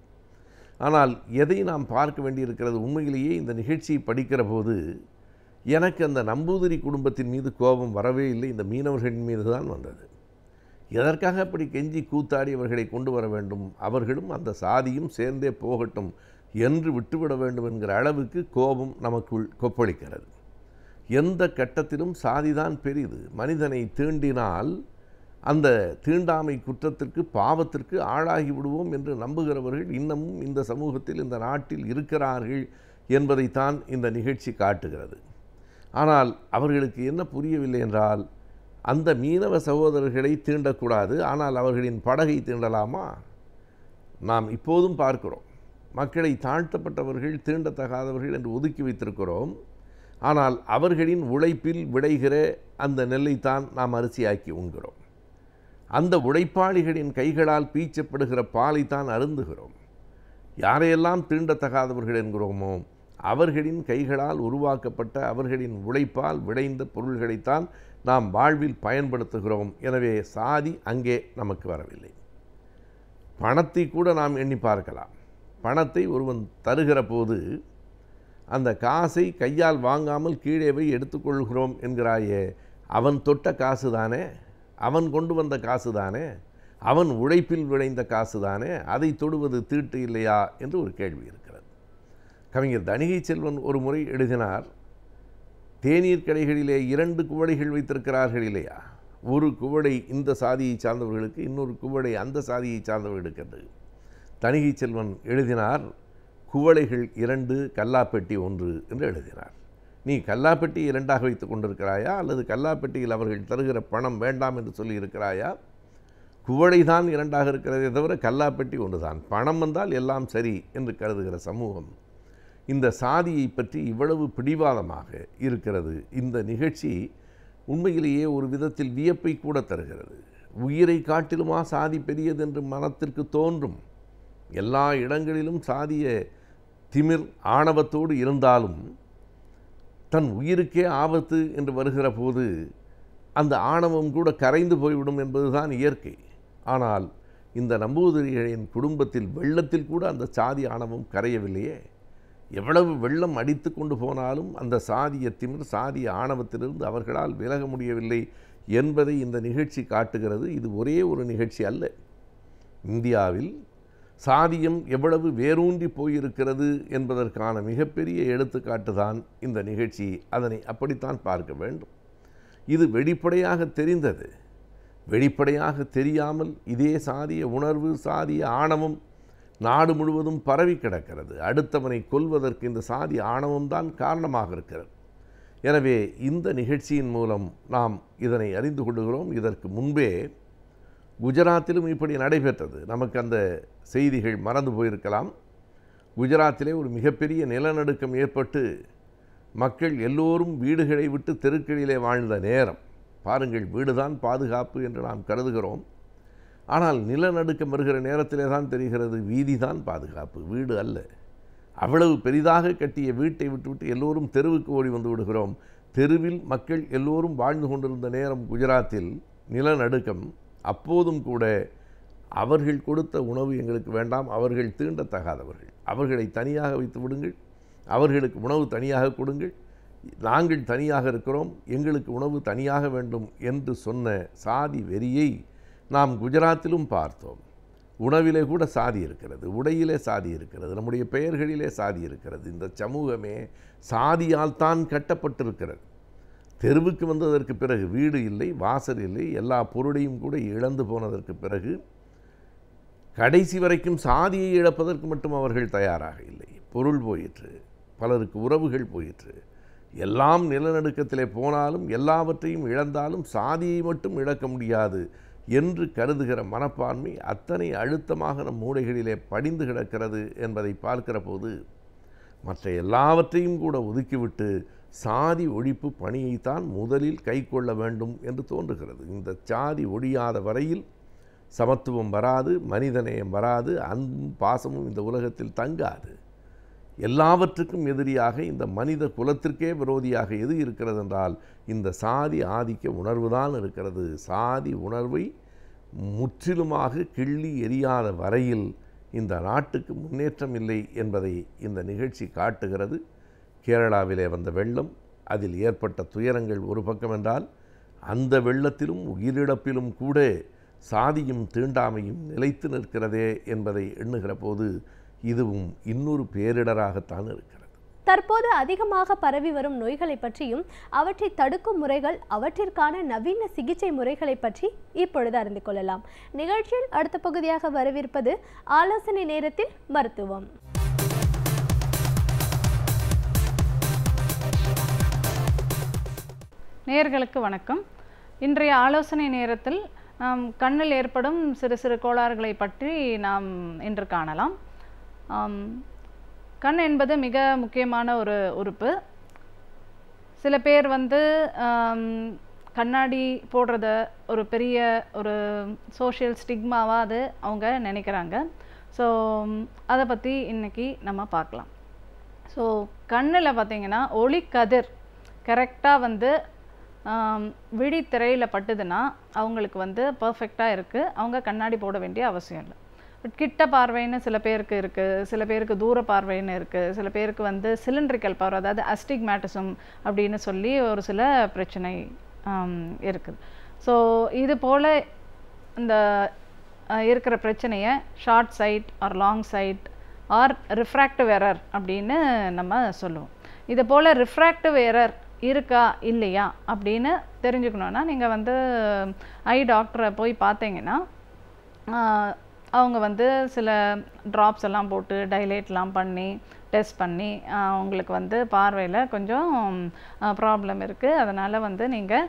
ஆனால் எதை நாம் பார்க்க வேண்டியிருக்கிறது உண்மையிலேயே இந்த நிகழ்ச்சியை படிக்கிற போது எனக்கு அந்த நம்பூதிரி குடும்பத்தின் மீது கோபம் வரவே இல்லை இந்த மீனவர்களின் மீது தான் வந்தது எதற்காக அப்படி கெஞ்சி கூத்தாடி அவர்களை கொண்டு வர வேண்டும் அவர்களும் அந்த சாதியும் சேர்ந்தே போகட்டும் என்று விட்டுவிட வேண்டும் என்கிற அளவுக்கு கோபம் நமக்குள் கொப்பளிக்கிறது எந்த கட்டத்திலும் சாதிதான் பெரிது மனிதனை தீண்டினால் அந்த தீண்டாமை குற்றத்திற்கு பாவத்திற்கு ஆளாகி விடுவோம் என்று நம்புகிறவர்கள் இன்னமும் இந்த சமூகத்தில் இந்த நாட்டில் இருக்கிறார்கள் என்பதைத்தான் இந்த நிகழ்ச்சி காட்டுகிறது ஆனால் அவர்களுக்கு என்ன புரியவில்லை என்றால் அந்த மீனவ சகோதரர்களை தீண்டக்கூடாது ஆனால் அவர்களின் படகை தீண்டலாமா நாம் இப்போதும் பார்க்கிறோம் மக்களை தாழ்த்தப்பட்டவர்கள் தீண்டத்தகாதவர்கள் என்று ஒதுக்கி வைத்திருக்கிறோம் ஆனால் அவர்களின் உழைப்பில் விடைகிற அந்த நெல்லைத்தான் நாம் அரிசியாக்கி உண்கிறோம் அந்த உழைப்பாளிகளின் கைகளால் பீச்சப்படுகிற பாலைத்தான் அருந்துகிறோம் யாரையெல்லாம் தீண்டத்தகாதவர்கள் என்கிறோமோ அவர்களின் கைகளால் உருவாக்கப்பட்ட அவர்களின் உழைப்பால் விளைந்த பொருள்களைத்தான் நாம் வாழ்வில் பயன்படுத்துகிறோம் எனவே சாதி அங்கே நமக்கு வரவில்லை பணத்தை கூட நாம் எண்ணி பார்க்கலாம் பணத்தை ஒருவன் தருகிற போது அந்த காசை கையால் வாங்காமல் கீழே போய் எடுத்துக்கொள்கிறோம் என்கிறாயே அவன் தொட்ட காசு தானே அவன் கொண்டு வந்த காசு தானே அவன் உழைப்பில் விளைந்த காசு தானே அதை தொடுவது தீட்டு இல்லையா என்று ஒரு கேள்வி இருக்கு கவிஞர் தணிகை செல்வன் ஒரு முறை எழுதினார் தேநீர் கடைகளிலே இரண்டு குவடைகள் வைத்திருக்கிறார்கள் இல்லையா ஒரு குவடை இந்த சாதியை சார்ந்தவர்களுக்கு இன்னொரு குவடை அந்த சாதியை சார்ந்தவர்களுக்கு என்று தணிகை செல்வன் எழுதினார் குவளைகள் இரண்டு கல்லாப்பெட்டி ஒன்று என்று எழுதினார் நீ கல்லாப்பெட்டி இரண்டாக வைத்து கொண்டிருக்கிறாயா அல்லது கல்லாப்பெட்டியில் அவர்கள் தருகிற பணம் வேண்டாம் என்று சொல்லி இருக்கிறாயா குவளை தான் இரண்டாக இருக்கிறதே தவிர கல்லாப்பெட்டி ஒன்று தான் பணம் வந்தால் எல்லாம் சரி என்று கருதுகிற சமூகம் இந்த சாதியை பற்றி இவ்வளவு பிடிவாதமாக இருக்கிறது இந்த நிகழ்ச்சி உண்மையிலேயே ஒரு விதத்தில் வியப்பை கூட தருகிறது உயிரை காட்டிலுமா சாதி பெரியது என்று மனத்திற்கு தோன்றும் எல்லா இடங்களிலும் சாதிய திமிர் ஆணவத்தோடு இருந்தாலும் தன் உயிருக்கே ஆபத்து என்று வருகிற போது அந்த ஆணவம் கூட கரைந்து போய்விடும் என்பதுதான் இயற்கை ஆனால் இந்த நம்பூதிரிகளின் குடும்பத்தில் வெள்ளத்தில் கூட அந்த சாதி ஆணவம் கரையவில்லையே எவ்வளவு வெள்ளம் அடித்து கொண்டு போனாலும் அந்த சாதிய சாதிய ஆணவத்திலிருந்து அவர்களால் விலக முடியவில்லை என்பதை இந்த நிகழ்ச்சி காட்டுகிறது இது ஒரே ஒரு நிகழ்ச்சி அல்ல இந்தியாவில் சாதியம் எவ்வளவு வேரூன்றி போயிருக்கிறது என்பதற்கான மிகப்பெரிய எடுத்துக்காட்டு தான் இந்த நிகழ்ச்சி அதனை அப்படித்தான் பார்க்க வேண்டும் இது வெளிப்படையாக தெரிந்தது வெளிப்படையாக தெரியாமல் இதே சாதிய உணர்வு சாதிய ஆணவம் நாடு முழுவதும் பரவி கிடக்கிறது அடுத்தவனை கொல்வதற்கு இந்த சாதி ஆணவம்தான் காரணமாக இருக்கிறது எனவே இந்த நிகழ்ச்சியின் மூலம் நாம் இதனை அறிந்து கொள்கிறோம் இதற்கு முன்பே குஜராத்திலும் இப்படி நடைபெற்றது நமக்கு அந்த செய்திகள் மறந்து போயிருக்கலாம் குஜராத்திலே ஒரு மிகப்பெரிய நிலநடுக்கம் ஏற்பட்டு மக்கள் எல்லோரும் வீடுகளை விட்டு தெருக்களிலே வாழ்ந்த நேரம் பாருங்கள் வீடுதான் பாதுகாப்பு என்று நாம் கருதுகிறோம் ஆனால் நிலநடுக்கம் வருகிற நேரத்திலே தான் தெரிகிறது வீதி தான் பாதுகாப்பு வீடு அல்ல அவ்வளவு பெரிதாக கட்டிய வீட்டை விட்டுவிட்டு எல்லோரும் தெருவுக்கு ஓடி வந்து விடுகிறோம் தெருவில் மக்கள் எல்லோரும் வாழ்ந்து கொண்டிருந்த நேரம் குஜராத்தில் நிலநடுக்கம் அப்போதும் கூட அவர்கள் கொடுத்த உணவு எங்களுக்கு வேண்டாம் அவர்கள் தீண்டத்தகாதவர்கள் அவர்களை தனியாக வைத்து விடுங்கள் அவர்களுக்கு உணவு தனியாக கொடுங்கள் நாங்கள் தனியாக இருக்கிறோம் எங்களுக்கு உணவு தனியாக வேண்டும் என்று சொன்ன சாதி வெறியை நாம் குஜராத்திலும் பார்த்தோம் உணவிலே கூட சாதி இருக்கிறது உடையிலே சாதி இருக்கிறது நம்முடைய பெயர்களிலே சாதி இருக்கிறது இந்த சமூகமே சாதியால் தான் கட்டப்பட்டிருக்கிறது தெருவுக்கு வந்ததற்கு பிறகு வீடு இல்லை வாசல் இல்லை எல்லா பொருளையும் கூட இழந்து போனதற்கு பிறகு கடைசி வரைக்கும் சாதியை இழப்பதற்கு மட்டும் அவர்கள் தயாராக இல்லை பொருள் போயிற்று பலருக்கு உறவுகள் போயிற்று எல்லாம் நிலநடுக்கத்திலே போனாலும் எல்லாவற்றையும் இழந்தாலும் சாதியை மட்டும் இழக்க முடியாது என்று கருதுகிற மனப்பான்மை அத்தனை அழுத்தமாக நம் மூளைகளிலே படிந்து கிடக்கிறது என்பதை பார்க்கிற போது மற்ற எல்லாவற்றையும் கூட ஒதுக்கிவிட்டு சாதி ஒழிப்பு பணியைத்தான் முதலில் கைக்கொள்ள வேண்டும் என்று தோன்றுகிறது இந்த சாதி ஒழியாத வரையில் சமத்துவம் வராது மனிதநேயம் வராது அன்பும் பாசமும் இந்த உலகத்தில் தங்காது எல்லாவற்றுக்கும் எதிரியாக இந்த மனித குலத்திற்கே விரோதியாக எது இருக்கிறது என்றால் இந்த சாதி ஆதிக்க உணர்வு தான் இருக்கிறது சாதி உணர்வை முற்றிலுமாக கிள்ளி எரியாத வரையில் இந்த நாட்டுக்கு முன்னேற்றம் இல்லை என்பதை இந்த நிகழ்ச்சி காட்டுகிறது கேரளாவிலே வந்த வெள்ளம் அதில் ஏற்பட்ட துயரங்கள் ஒரு பக்கம் என்றால் அந்த வெள்ளத்திலும் உயிரிழப்பிலும் கூட சாதியும் தீண்டாமையும் நிலைத்து நிற்கிறதே என்பதை எண்ணுகிற போது இதுவும் இன்னொரு பேரிடராகத்தான் இருக்கிறது தற்போது அதிகமாக பரவி வரும் நோய்களை பற்றியும் அவற்றை தடுக்கும் முறைகள் அவற்றிற்கான நவீன சிகிச்சை முறைகளை பற்றி இப்பொழுது அறிந்து கொள்ளலாம் நிகழ்ச்சியில் அடுத்த பகுதியாக வரவிருப்பது ஆலோசனை நேரத்தில் மருத்துவம் நேர்களுக்கு வணக்கம் இன்றைய ஆலோசனை நேரத்தில் கண்ணில் ஏற்படும் சிறு சிறு கோளாறுகளை பற்றி நாம் இன்று காணலாம் கண் என்பது மிக முக்கியமான ஒரு உறுப்பு சில பேர் வந்து கண்ணாடி போடுறத ஒரு பெரிய ஒரு சோஷியல் ஸ்டிக்மாவாக அது அவங்க நினைக்கிறாங்க ஸோ அதை பற்றி இன்றைக்கி நம்ம பார்க்கலாம் ஸோ கண்ணில் பார்த்திங்கன்னா ஒளி கதிர் கரெக்டாக வந்து விழித்திரையில் பட்டுதுன்னா அவங்களுக்கு வந்து பர்ஃபெக்டாக இருக்குது அவங்க கண்ணாடி போட வேண்டிய அவசியம் இல்லை பட் கிட்ட பார்வைன்னு சில பேருக்கு இருக்குது சில பேருக்கு தூர பார்வைன்னு இருக்குது சில பேருக்கு வந்து சிலிண்ட்ரிக்கல் பார்வை அதாவது அஸ்டிக் மேட்டிசம் அப்படின்னு சொல்லி ஒரு சில பிரச்சனை இருக்குது ஸோ இது போல் இந்த இருக்கிற பிரச்சனையை short sight or long sight or refractive error அப்படின்னு நம்ம சொல்லுவோம் இது போல் ரிஃப்ராக்டிவ் எரர் இருக்கா இல்லையா அப்படின்னு தெரிஞ்சுக்கணுன்னா நீங்கள் வந்து ஐ டாக்டரை போய் பார்த்தீங்கன்னா அவங்க வந்து சில ட்ராப்ஸ் எல்லாம் போட்டு டைலேட்லாம் பண்ணி டெஸ்ட் பண்ணி அவங்களுக்கு வந்து பார்வையில் கொஞ்சம் ப்ராப்ளம் இருக்குது அதனால் வந்து நீங்கள்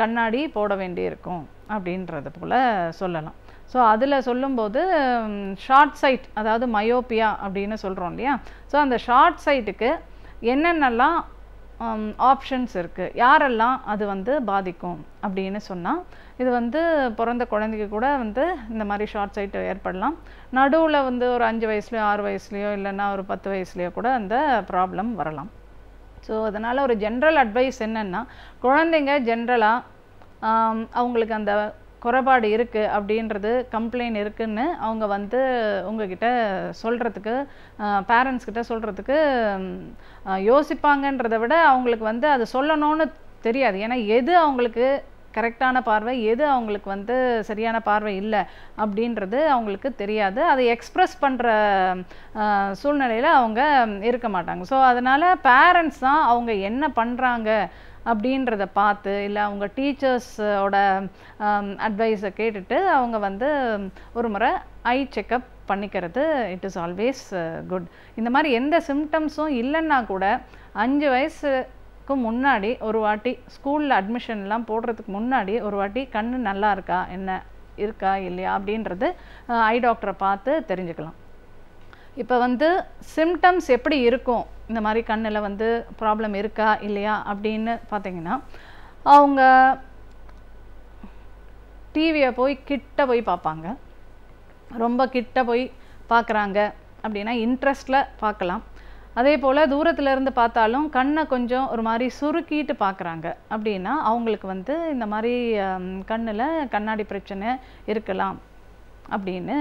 கண்ணாடி போட வேண்டியிருக்கும் அப்படின்றது போல் சொல்லலாம் ஸோ அதில் சொல்லும்போது ஷார்ட் சைட் அதாவது மயோப்பியா அப்படின்னு சொல்கிறோம் இல்லையா ஸோ அந்த ஷார்ட் சைட்டுக்கு என்னென்னலாம் ஆப்ஷன்ஸ் இருக்குது யாரெல்லாம் அது வந்து பாதிக்கும் அப்படின்னு சொன்னால் இது வந்து பிறந்த குழந்தைக்கு கூட வந்து இந்த மாதிரி ஷார்ட் சைட் ஏற்படலாம் நடுவில் வந்து ஒரு அஞ்சு வயசுலையோ ஆறு வயசுலையோ இல்லைன்னா ஒரு பத்து வயசுலையோ கூட அந்த ப்ராப்ளம் வரலாம் ஸோ அதனால் ஒரு ஜென்ரல் அட்வைஸ் என்னென்னா குழந்தைங்க ஜென்ரலாக அவங்களுக்கு அந்த குறைபாடு இருக்குது அப்படின்றது கம்ப்ளைண்ட் இருக்குதுன்னு அவங்க வந்து உங்ககிட்ட சொல்கிறதுக்கு பேரண்ட்ஸ்கிட்ட சொல்கிறதுக்கு யோசிப்பாங்கன்றதை விட அவங்களுக்கு வந்து அது சொல்லணும்னு தெரியாது ஏன்னா எது அவங்களுக்கு கரெக்டான பார்வை எது அவங்களுக்கு வந்து சரியான பார்வை இல்லை அப்படின்றது அவங்களுக்கு தெரியாது அதை எக்ஸ்ப்ரெஸ் பண்ணுற சூழ்நிலையில் அவங்க இருக்க மாட்டாங்க ஸோ அதனால் பேரண்ட்ஸ் தான் அவங்க என்ன பண்ணுறாங்க அப்படின்றத பார்த்து இல்லை அவங்க டீச்சர்ஸோட அட்வைஸை கேட்டுட்டு அவங்க வந்து ஒரு முறை ஐ செக்கப் பண்ணிக்கிறது இட் இஸ் ஆல்வேஸ் குட் இந்த மாதிரி எந்த சிம்டம்ஸும் இல்லைன்னா கூட அஞ்சு வயசு க்கு முன்னாடி ஒரு வாட்டி ஸ்கூலில் அட்மிஷன்லாம் போடுறதுக்கு முன்னாடி ஒரு வாட்டி கண் நல்லா இருக்கா என்ன இருக்கா இல்லையா அப்படின்றது ஐ டாக்டரை பார்த்து தெரிஞ்சுக்கலாம் இப்போ வந்து சிம்டம்ஸ் எப்படி இருக்கும் இந்த மாதிரி கண்ணில் வந்து ப்ராப்ளம் இருக்கா இல்லையா அப்படின்னு பார்த்தீங்கன்னா அவங்க டிவியை போய் கிட்ட போய் பார்ப்பாங்க ரொம்ப கிட்ட போய் பார்க்குறாங்க அப்படின்னா இன்ட்ரெஸ்டில் பார்க்கலாம் அதே போல் தூரத்தில் இருந்து பார்த்தாலும் கண்ணை கொஞ்சம் ஒரு மாதிரி சுருக்கிட்டு பார்க்குறாங்க அப்படின்னா அவங்களுக்கு வந்து இந்த மாதிரி கண்ணில் கண்ணாடி பிரச்சனை இருக்கலாம் அப்படின்னு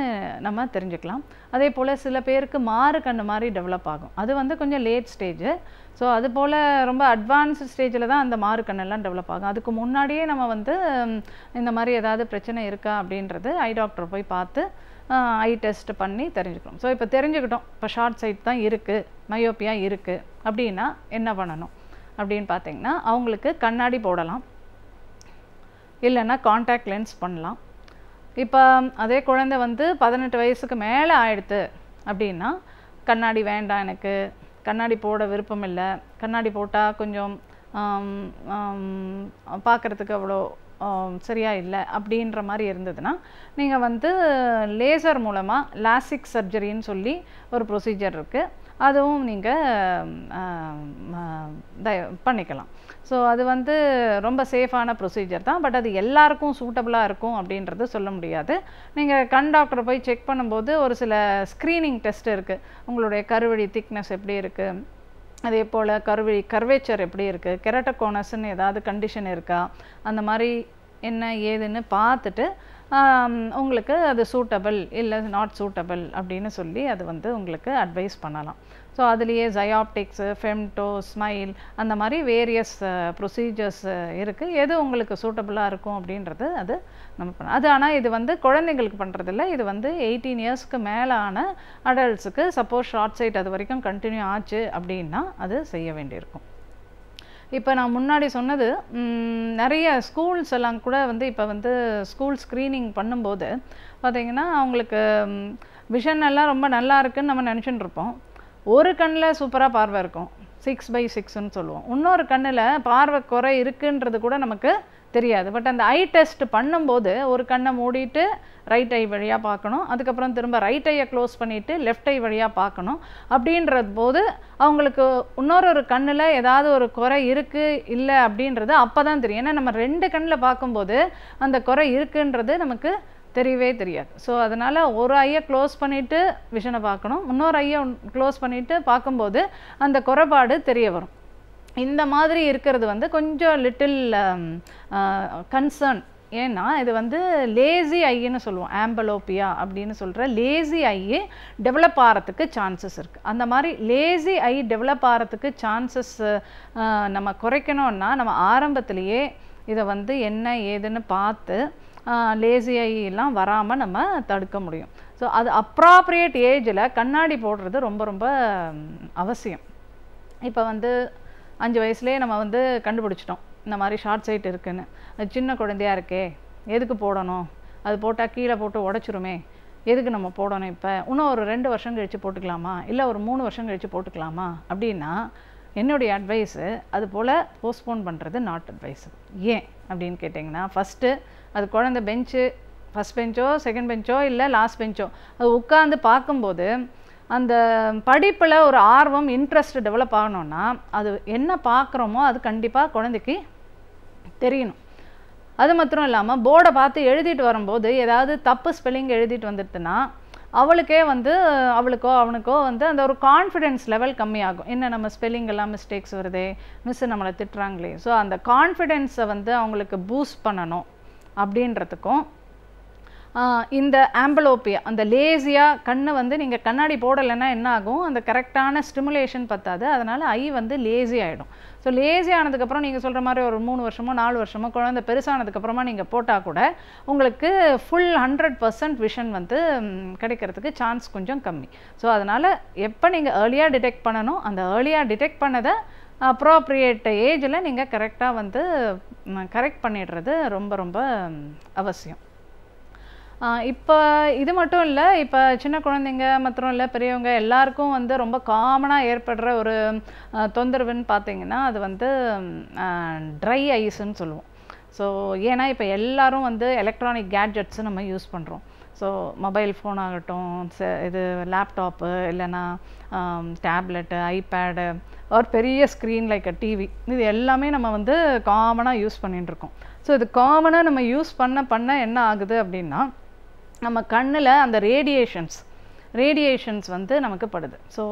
நம்ம தெரிஞ்சுக்கலாம் அதே போல் சில பேருக்கு மாறு கண் மாதிரி டெவலப் ஆகும் அது வந்து கொஞ்சம் லேட் ஸ்டேஜு ஸோ அது போல் ரொம்ப அட்வான்ஸ்டு ஸ்டேஜில் தான் அந்த மாறு கண்ணெல்லாம் டெவலப் ஆகும் அதுக்கு முன்னாடியே நம்ம வந்து இந்த மாதிரி ஏதாவது பிரச்சனை இருக்கா அப்படின்றது ஐ டாக்டர் போய் பார்த்து ஐ டெஸ்ட் பண்ணி தெரிஞ்சுக்கணும் ஸோ இப்போ தெரிஞ்சுக்கிட்டோம் இப்போ ஷார்ட் சைட் தான் இருக்குது மயோப்பியா இருக்குது அப்படின்னா என்ன பண்ணணும் அப்படின்னு பார்த்தீங்கன்னா அவங்களுக்கு கண்ணாடி போடலாம் இல்லைன்னா காண்டாக்ட் லென்ஸ் பண்ணலாம் இப்போ அதே குழந்தை வந்து பதினெட்டு வயசுக்கு மேலே ஆயிடுத்து அப்படின்னா கண்ணாடி வேண்டாம் எனக்கு கண்ணாடி போட விருப்பம் இல்லை கண்ணாடி போட்டால் கொஞ்சம் பார்க்குறதுக்கு அவ்வளோ சரியாக இல்லை அப்படின்ற மாதிரி இருந்ததுன்னா நீங்கள் வந்து லேசர் மூலமாக லாசிக் சர்ஜரின்னு சொல்லி ஒரு ப்ரொசீஜர் இருக்குது அதுவும் நீங்கள் பண்ணிக்கலாம் ஸோ அது வந்து ரொம்ப சேஃபான ப்ரொசீஜர் தான் பட் அது எல்லாருக்கும் சூட்டபுளாக இருக்கும் அப்படின்றது சொல்ல முடியாது நீங்கள் கண் டாக்டர் போய் செக் பண்ணும்போது ஒரு சில ஸ்க்ரீனிங் டெஸ்ட் இருக்குது உங்களுடைய கருவடி திக்னஸ் எப்படி இருக்குது அதே போல் கருவி கர்வேச்சர் எப்படி இருக்குது கெரட்டகோனஸ்ன்னு ஏதாவது கண்டிஷன் இருக்கா அந்த மாதிரி என்ன ஏதுன்னு பார்த்துட்டு உங்களுக்கு அது சூட்டபிள் இல்லை நாட் சூட்டபிள் அப்படின்னு சொல்லி அது வந்து உங்களுக்கு அட்வைஸ் பண்ணலாம் ஸோ அதுலேயே ஜயாப்டிக்ஸு ஃபெம்டோ ஸ்மைல் அந்த மாதிரி வேரியஸ் ப்ரொசீஜர்ஸ் இருக்குது எது உங்களுக்கு சூட்டபுளாக இருக்கும் அப்படின்றது அது நம்ம பண்ண அது ஆனால் இது வந்து குழந்தைங்களுக்கு பண்ணுறதில்ல இது வந்து எயிட்டீன் இயர்ஸ்க்கு மேலான அடல்ட்ஸுக்கு சப்போஸ் ஷார்ட் சைட் அது வரைக்கும் கண்டினியூ ஆச்சு அப்படின்னா அது செய்ய வேண்டியிருக்கும் இப்போ நான் முன்னாடி சொன்னது நிறைய ஸ்கூல்ஸ் எல்லாம் கூட வந்து இப்போ வந்து ஸ்கூல் ஸ்க்ரீனிங் பண்ணும்போது பார்த்திங்கன்னா அவங்களுக்கு விஷன் எல்லாம் ரொம்ப நல்லா இருக்குன்னு நம்ம நினச்சிட்டு இருப்போம் ஒரு கண்ணில் சூப்பராக பார்வை இருக்கும் சிக்ஸ் பை சிக்ஸ்னு சொல்லுவோம் இன்னொரு கண்ணில் பார்வை குறை இருக்குன்றது கூட நமக்கு தெரியாது பட் அந்த ஐ டெஸ்ட் பண்ணும்போது ஒரு கண்ணை மூடிட்டு ரைட் ஐ வழியாக பார்க்கணும் அதுக்கப்புறம் திரும்ப ரைட் ஐயை க்ளோஸ் பண்ணிவிட்டு லெஃப்ட் ஐ வழியாக பார்க்கணும் அப்படின்றது போது அவங்களுக்கு இன்னொரு ஒரு கண்ணில் ஏதாவது ஒரு குறை இருக்குது இல்லை அப்படின்றது அப்போ தான் தெரியும் ஏன்னா நம்ம ரெண்டு கண்ணில் பார்க்கும்போது அந்த குறை இருக்குன்றது நமக்கு தெரியவே தெரியாது ஸோ அதனால் ஒரு ஐயை க்ளோஸ் பண்ணிவிட்டு விஷனை பார்க்கணும் இன்னொரு ஐயை க்ளோஸ் பண்ணிவிட்டு பார்க்கும்போது அந்த குறைபாடு தெரிய வரும் இந்த மாதிரி இருக்கிறது வந்து கொஞ்சம் லிட்டில் கன்சர்ன் um, ஏன்னா இது வந்து லேசி ஐன்னு சொல்லுவோம் ஆம்பலோப்பியா அப்படின்னு சொல்கிற லேசி ஐயே டெவலப் ஆகிறதுக்கு சான்சஸ் இருக்குது அந்த மாதிரி லேசி ஐ டெவலப் ஆகிறதுக்கு சான்சஸ் நம்ம குறைக்கணும்னா நம்ம ஆரம்பத்துலேயே இதை வந்து என்ன ஏதுன்னு பார்த்து லேசி வராமல் நம்ம தடுக்க முடியும் ஸோ அது அப்ராப்ரியேட் ஏஜில் கண்ணாடி போடுறது ரொம்ப ரொம்ப அவசியம் இப்போ வந்து அஞ்சு வயசுலேயே நம்ம வந்து கண்டுபிடிச்சிட்டோம் இந்த மாதிரி ஷார்ட் சைட் இருக்குன்னு சின்ன குழந்தையாக இருக்கே எதுக்கு போடணும் அது போட்டால் கீழே போட்டு உடச்சிருமே எதுக்கு நம்ம போடணும் இப்போ இன்னும் ஒரு ரெண்டு வருஷம் கழித்து போட்டுக்கலாமா இல்லை ஒரு மூணு வருஷம் கழித்து போட்டுக்கலாமா அப்படின்னா என்னுடைய அட்வைஸு அது போல் போஸ்ட்போன் பண்ணுறது நாட் அட்வைஸு ஏன் அப்படின்னு கேட்டிங்கன்னா ஃபஸ்ட்டு அது குழந்த பெஞ்சு ஃபஸ்ட் பெஞ்சோ செகண்ட் பெஞ்சோ இல்லை லாஸ்ட் பெஞ்சோ அது உட்காந்து பார்க்கும்போது அந்த படிப்பில் ஒரு ஆர்வம் இன்ட்ரெஸ்ட் டெவலப் ஆகணும்னா அது என்ன பார்க்குறோமோ அது கண்டிப்பாக குழந்தைக்கு தெரியணும் அது மாத்திரம் இல்லாமல் போர்டை பார்த்து எழுதிட்டு வரும்போது ஏதாவது தப்பு ஸ்பெல்லிங் எழுதிட்டு வந்துட்டுனா அவளுக்கே வந்து அவளுக்கோ அவனுக்கோ வந்து அந்த ஒரு கான்ஃபிடென்ஸ் லெவல் கம்மியாகும் என்ன நம்ம ஸ்பெல்லிங் எல்லாம் மிஸ்டேக்ஸ் வருதே மிஸ்ஸு நம்மளை திட்டுறாங்களே ஸோ அந்த கான்ஃபிடென்ஸை வந்து அவங்களுக்கு பூஸ்ட் பண்ணணும் அப்படின்றதுக்கும் இந்த ஆம்பலோப்பியா அந்த லேசியாக கண் வந்து நீங்கள் கண்ணாடி போடலைன்னா என்ன ஆகும் அந்த கரெக்டான ஸ்டிமுலேஷன் பத்தாது அதனால் ஐ வந்து லேசி ஆகிடும் ஸோ லேசி ஆனதுக்கப்புறம் நீங்கள் சொல்கிற மாதிரி ஒரு மூணு வருஷமோ நாலு வருஷமோ குழந்த பெருசானதுக்கப்புறமா நீங்கள் போட்டால் கூட உங்களுக்கு ஃபுல் ஹண்ட்ரட் பர்சன்ட் விஷன் வந்து கிடைக்கிறதுக்கு சான்ஸ் கொஞ்சம் கம்மி ஸோ அதனால் எப்போ நீங்கள் ஏர்லியாக டிடெக்ட் பண்ணணும் அந்த ஏர்லியாக டிடெக்ட் பண்ணதை அப்ரோப்ரியேட் ஏஜில் நீங்கள் கரெக்டாக வந்து கரெக்ட் பண்ணிடுறது ரொம்ப ரொம்ப அவசியம் இப்போ இது மட்டும் இல்லை இப்போ சின்ன குழந்தைங்க மற்றும் இல்லை பெரியவங்க எல்லாருக்கும் வந்து ரொம்ப காமனாக ஏற்படுற ஒரு தொந்தரவுன்னு பார்த்தீங்கன்னா அது வந்து ட்ரை ஐஸுன்னு சொல்லுவோம் ஸோ ஏன்னா இப்போ எல்லோரும் வந்து எலக்ட்ரானிக் கேட்ஜெட்ஸு நம்ம யூஸ் பண்ணுறோம் ஸோ மொபைல் ஃபோன் ஆகட்டும் இது லேப்டாப்பு இல்லைன்னா டேப்லெட்டு ஐபேடு ஒரு பெரிய ஸ்க்ரீன் லைக் அ டிவி இது எல்லாமே நம்ம வந்து காமனாக யூஸ் பண்ணிட்டுருக்கோம் ஸோ இது காமனாக நம்ம யூஸ் பண்ண பண்ண என்ன ஆகுது அப்படின்னா நம்ம கண்ணில் அந்த ரேடியேஷன்ஸ் ரேடியேஷன்ஸ் வந்து நமக்கு படுது ஸோ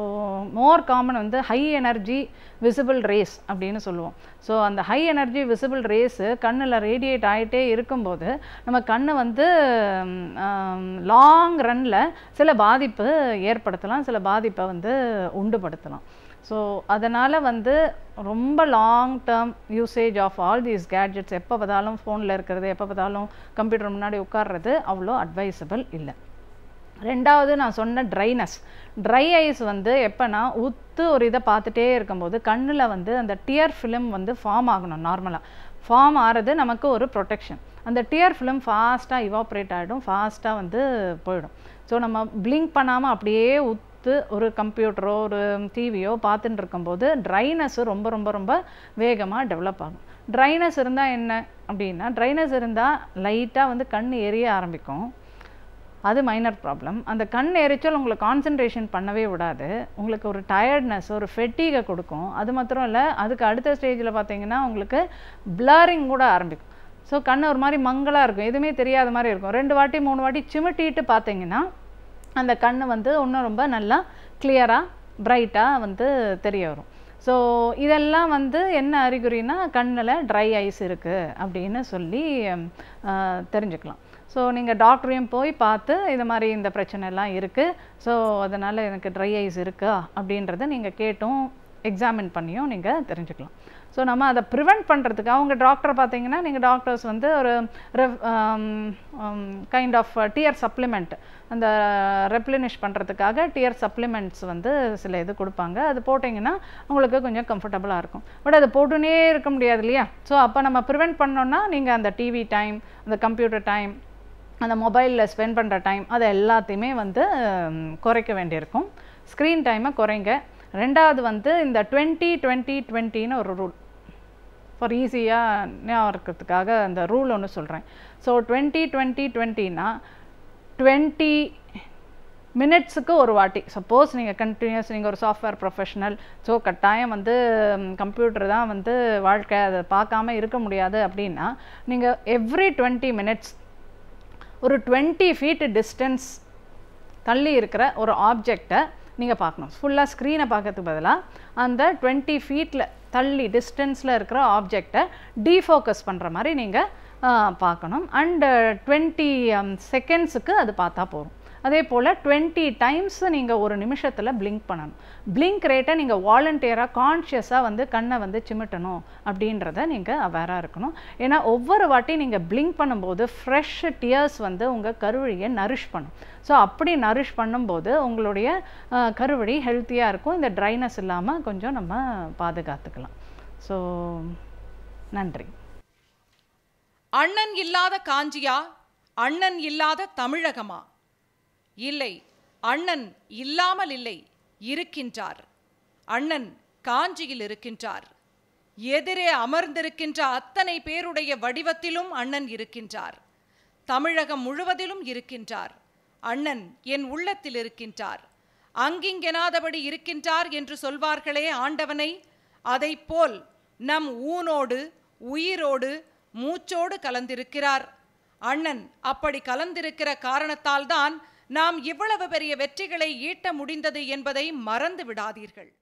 மோர் காமன் வந்து ஹை எனர்ஜி விசிபிள் ரேஸ் அப்படின்னு சொல்லுவோம் ஸோ அந்த ஹை எனர்ஜி விசிபிள் ரேஸு கண்ணில் ரேடியேட் ஆகிட்டே இருக்கும்போது நம்ம கண் வந்து லாங் ரனில் சில பாதிப்பு ஏற்படுத்தலாம் சில பாதிப்பை வந்து உண்டுபடுத்தலாம் ஸோ அதனால் வந்து ரொம்ப long term usage of all these gadgets எப்போ பார்த்தாலும் ஃபோனில் இருக்கிறது எப்போ பார்த்தாலும் கம்ப்யூட்டர் முன்னாடி உட்கார்றது அவ்வளோ அட்வைசபிள் இல்லை ரெண்டாவது நான் சொன்ன ட்ரைனஸ் ட்ரை ஐஸ் வந்து எப்போனா உத்து ஒரு இதை பார்த்துட்டே இருக்கும்போது கண்ணில் வந்து அந்த டியர் ஃபிலிம் வந்து ஃபார்ம் ஆகணும் நார்மலாக ஃபார்ம் ஆகிறது நமக்கு ஒரு ப்ரொடெக்ஷன் அந்த டியர் ஃபிலிம் ஃபாஸ்ட்டாக இவாப்ரேட் ஆகிடும் ஃபாஸ்ட்டாக வந்து போயிடும் ஸோ நம்ம பிளிங்க் பண்ணாமல் அப்படியே உத் பார்த்து ஒரு கம்ப்யூட்டரோ ஒரு டிவியோ பார்த்துட்டு இருக்கும்போது ட்ரைனஸ் ரொம்ப ரொம்ப ரொம்ப வேகமாக டெவலப் ஆகும் ட்ரைனஸ் இருந்தால் என்ன அப்படின்னா ட்ரைனஸ் இருந்தால் லைட்டாக வந்து கண் எரிய ஆரம்பிக்கும் அது மைனர் ப்ராப்ளம் அந்த கண் எரிச்சல் உங்களை கான்சன்ட்ரேஷன் பண்ணவே விடாது உங்களுக்கு ஒரு டயர்ட்னஸ் ஒரு ஃபெட்டீகை கொடுக்கும் அது மாத்திரம் இல்லை அதுக்கு அடுத்த ஸ்டேஜில் பார்த்தீங்கன்னா உங்களுக்கு பிளரிங் கூட ஆரம்பிக்கும் ஸோ கண் ஒரு மாதிரி மங்களாக இருக்கும் எதுவுமே தெரியாத மாதிரி இருக்கும் ரெண்டு வாட்டி மூணு வாட்டி சிமிட்டிட்டு பார்த்தீங்கன்னா அந்த கண் வந்து இன்னும் ரொம்ப நல்லா கிளியராக பிரைட்டாக வந்து தெரிய வரும் ஸோ இதெல்லாம் வந்து என்ன அறிகுறினா கண்ணில் ட்ரை ஐஸ் இருக்குது அப்படின்னு சொல்லி தெரிஞ்சுக்கலாம் ஸோ நீங்கள் டாக்டரையும் போய் பார்த்து இது மாதிரி இந்த பிரச்சனைலாம் இருக்குது ஸோ அதனால் எனக்கு ட்ரை ஐஸ் இருக்கா அப்படின்றத நீங்கள் கேட்டும் எக்ஸாமின் பண்ணியும் நீங்கள் தெரிஞ்சுக்கலாம் ஸோ நம்ம அதை ப்ரிவெண்ட் பண்ணுறதுக்கு அவங்க டாக்டர் பார்த்தீங்கன்னா நீங்கள் டாக்டர்ஸ் வந்து ஒரு கைண்ட் ஆஃப் டியர் சப்ளிமெண்ட் அந்த ரெப்ளினிஷ் பண்ணுறதுக்காக டியர் சப்ளிமெண்ட்ஸ் வந்து சில இது கொடுப்பாங்க அது போட்டிங்கன்னா உங்களுக்கு கொஞ்சம் கம்ஃபர்டபுளாக இருக்கும் பட் அது போட்டுனே இருக்க முடியாது இல்லையா ஸோ அப்போ நம்ம ப்ரிவெண்ட் பண்ணோன்னா நீங்கள் அந்த டிவி டைம் அந்த கம்ப்யூட்டர் டைம் அந்த மொபைலில் ஸ்பெண்ட் பண்ணுற டைம் அது எல்லாத்தையுமே வந்து குறைக்க வேண்டியிருக்கும் ஸ்க்ரீன் டைமை குறைங்க ரெண்டாவது வந்து இந்த டுவெண்ட்டி டுவெண்ட்டி டுவெண்ட்டின்னு ஒரு ரூல் ஃபார் ஈஸியாக இருக்கிறதுக்காக அந்த ரூல் ஒன்று சொல்கிறேன் ஸோ டுவெண்ட்டி டுவெண்ட்டி டுவெண்ட்டின்னா டுவெண்ட்டி மினிட்ஸுக்கு ஒரு வாட்டி சப்போஸ் நீங்கள் கண்டினியூஸ் நீங்கள் ஒரு சாஃப்ட்வேர் ப்ரொஃபஷனல் ஸோ கட்டாயம் வந்து கம்ப்யூட்டர் தான் வந்து வாழ்க்கை அதை பார்க்காம இருக்க முடியாது அப்படின்னா நீங்கள் எவ்ரி டுவெண்ட்டி மினிட்ஸ் ஒரு டுவெண்ட்டி ஃபீட்டு டிஸ்டன்ஸ் தள்ளி இருக்கிற ஒரு ஆப்ஜெக்டை நீங்கள் பார்க்கணும் ஃபுல்லாக ஸ்க்ரீனை பார்க்கறதுக்கு பதிலாக அந்த டுவெண்ட்டி ஃபீட்டில் தள்ளி டிஸ்டன்ஸில் இருக்கிற ஆப்ஜெக்டை டீஃபோக்கஸ் பண்ணுற மாதிரி நீங்கள் பார்க்கணும் அண்டு டுவெண்ட்டி செகண்ட்ஸுக்கு அது பார்த்தா போகும் அதே போல் டுவெண்ட்டி டைம்ஸ் நீங்கள் ஒரு நிமிஷத்தில் பிளிங்க் பண்ணணும் பிளிங்க் ரேட்டை நீங்கள் வாலண்டியராக கான்ஷியஸாக வந்து கண்ணை வந்து சிமிட்டணும் அப்படின்றத நீங்கள் அவேராக இருக்கணும் ஏன்னா ஒவ்வொரு வாட்டி நீங்கள் பிளிங்க் பண்ணும்போது ஃப்ரெஷ் டியர்ஸ் வந்து உங்கள் கருவழியை நரிஷ் பண்ணும் ஸோ அப்படி நரிஷ் பண்ணும்போது உங்களுடைய கருவழி ஹெல்த்தியாக இருக்கும் இந்த ட்ரைனஸ் இல்லாமல் கொஞ்சம் நம்ம பாதுகாத்துக்கலாம் ஸோ நன்றி அண்ணன் இல்லாத காஞ்சியா அண்ணன் இல்லாத தமிழகமா இல்லை அண்ணன் இல்லாமல் இல்லை இருக்கின்றார் அண்ணன் காஞ்சியில் இருக்கின்றார் எதிரே அமர்ந்திருக்கின்ற அத்தனை பேருடைய வடிவத்திலும் அண்ணன் இருக்கின்றார் தமிழகம் முழுவதிலும் இருக்கின்றார் அண்ணன் என் உள்ளத்தில் இருக்கின்றார் அங்கிங்கெனாதபடி இருக்கின்றார் என்று சொல்வார்களே ஆண்டவனை போல் நம் ஊனோடு உயிரோடு மூச்சோடு கலந்திருக்கிறார் அண்ணன் அப்படி கலந்திருக்கிற காரணத்தால்தான் நாம் இவ்வளவு பெரிய வெற்றிகளை ஈட்ட முடிந்தது என்பதை மறந்து விடாதீர்கள்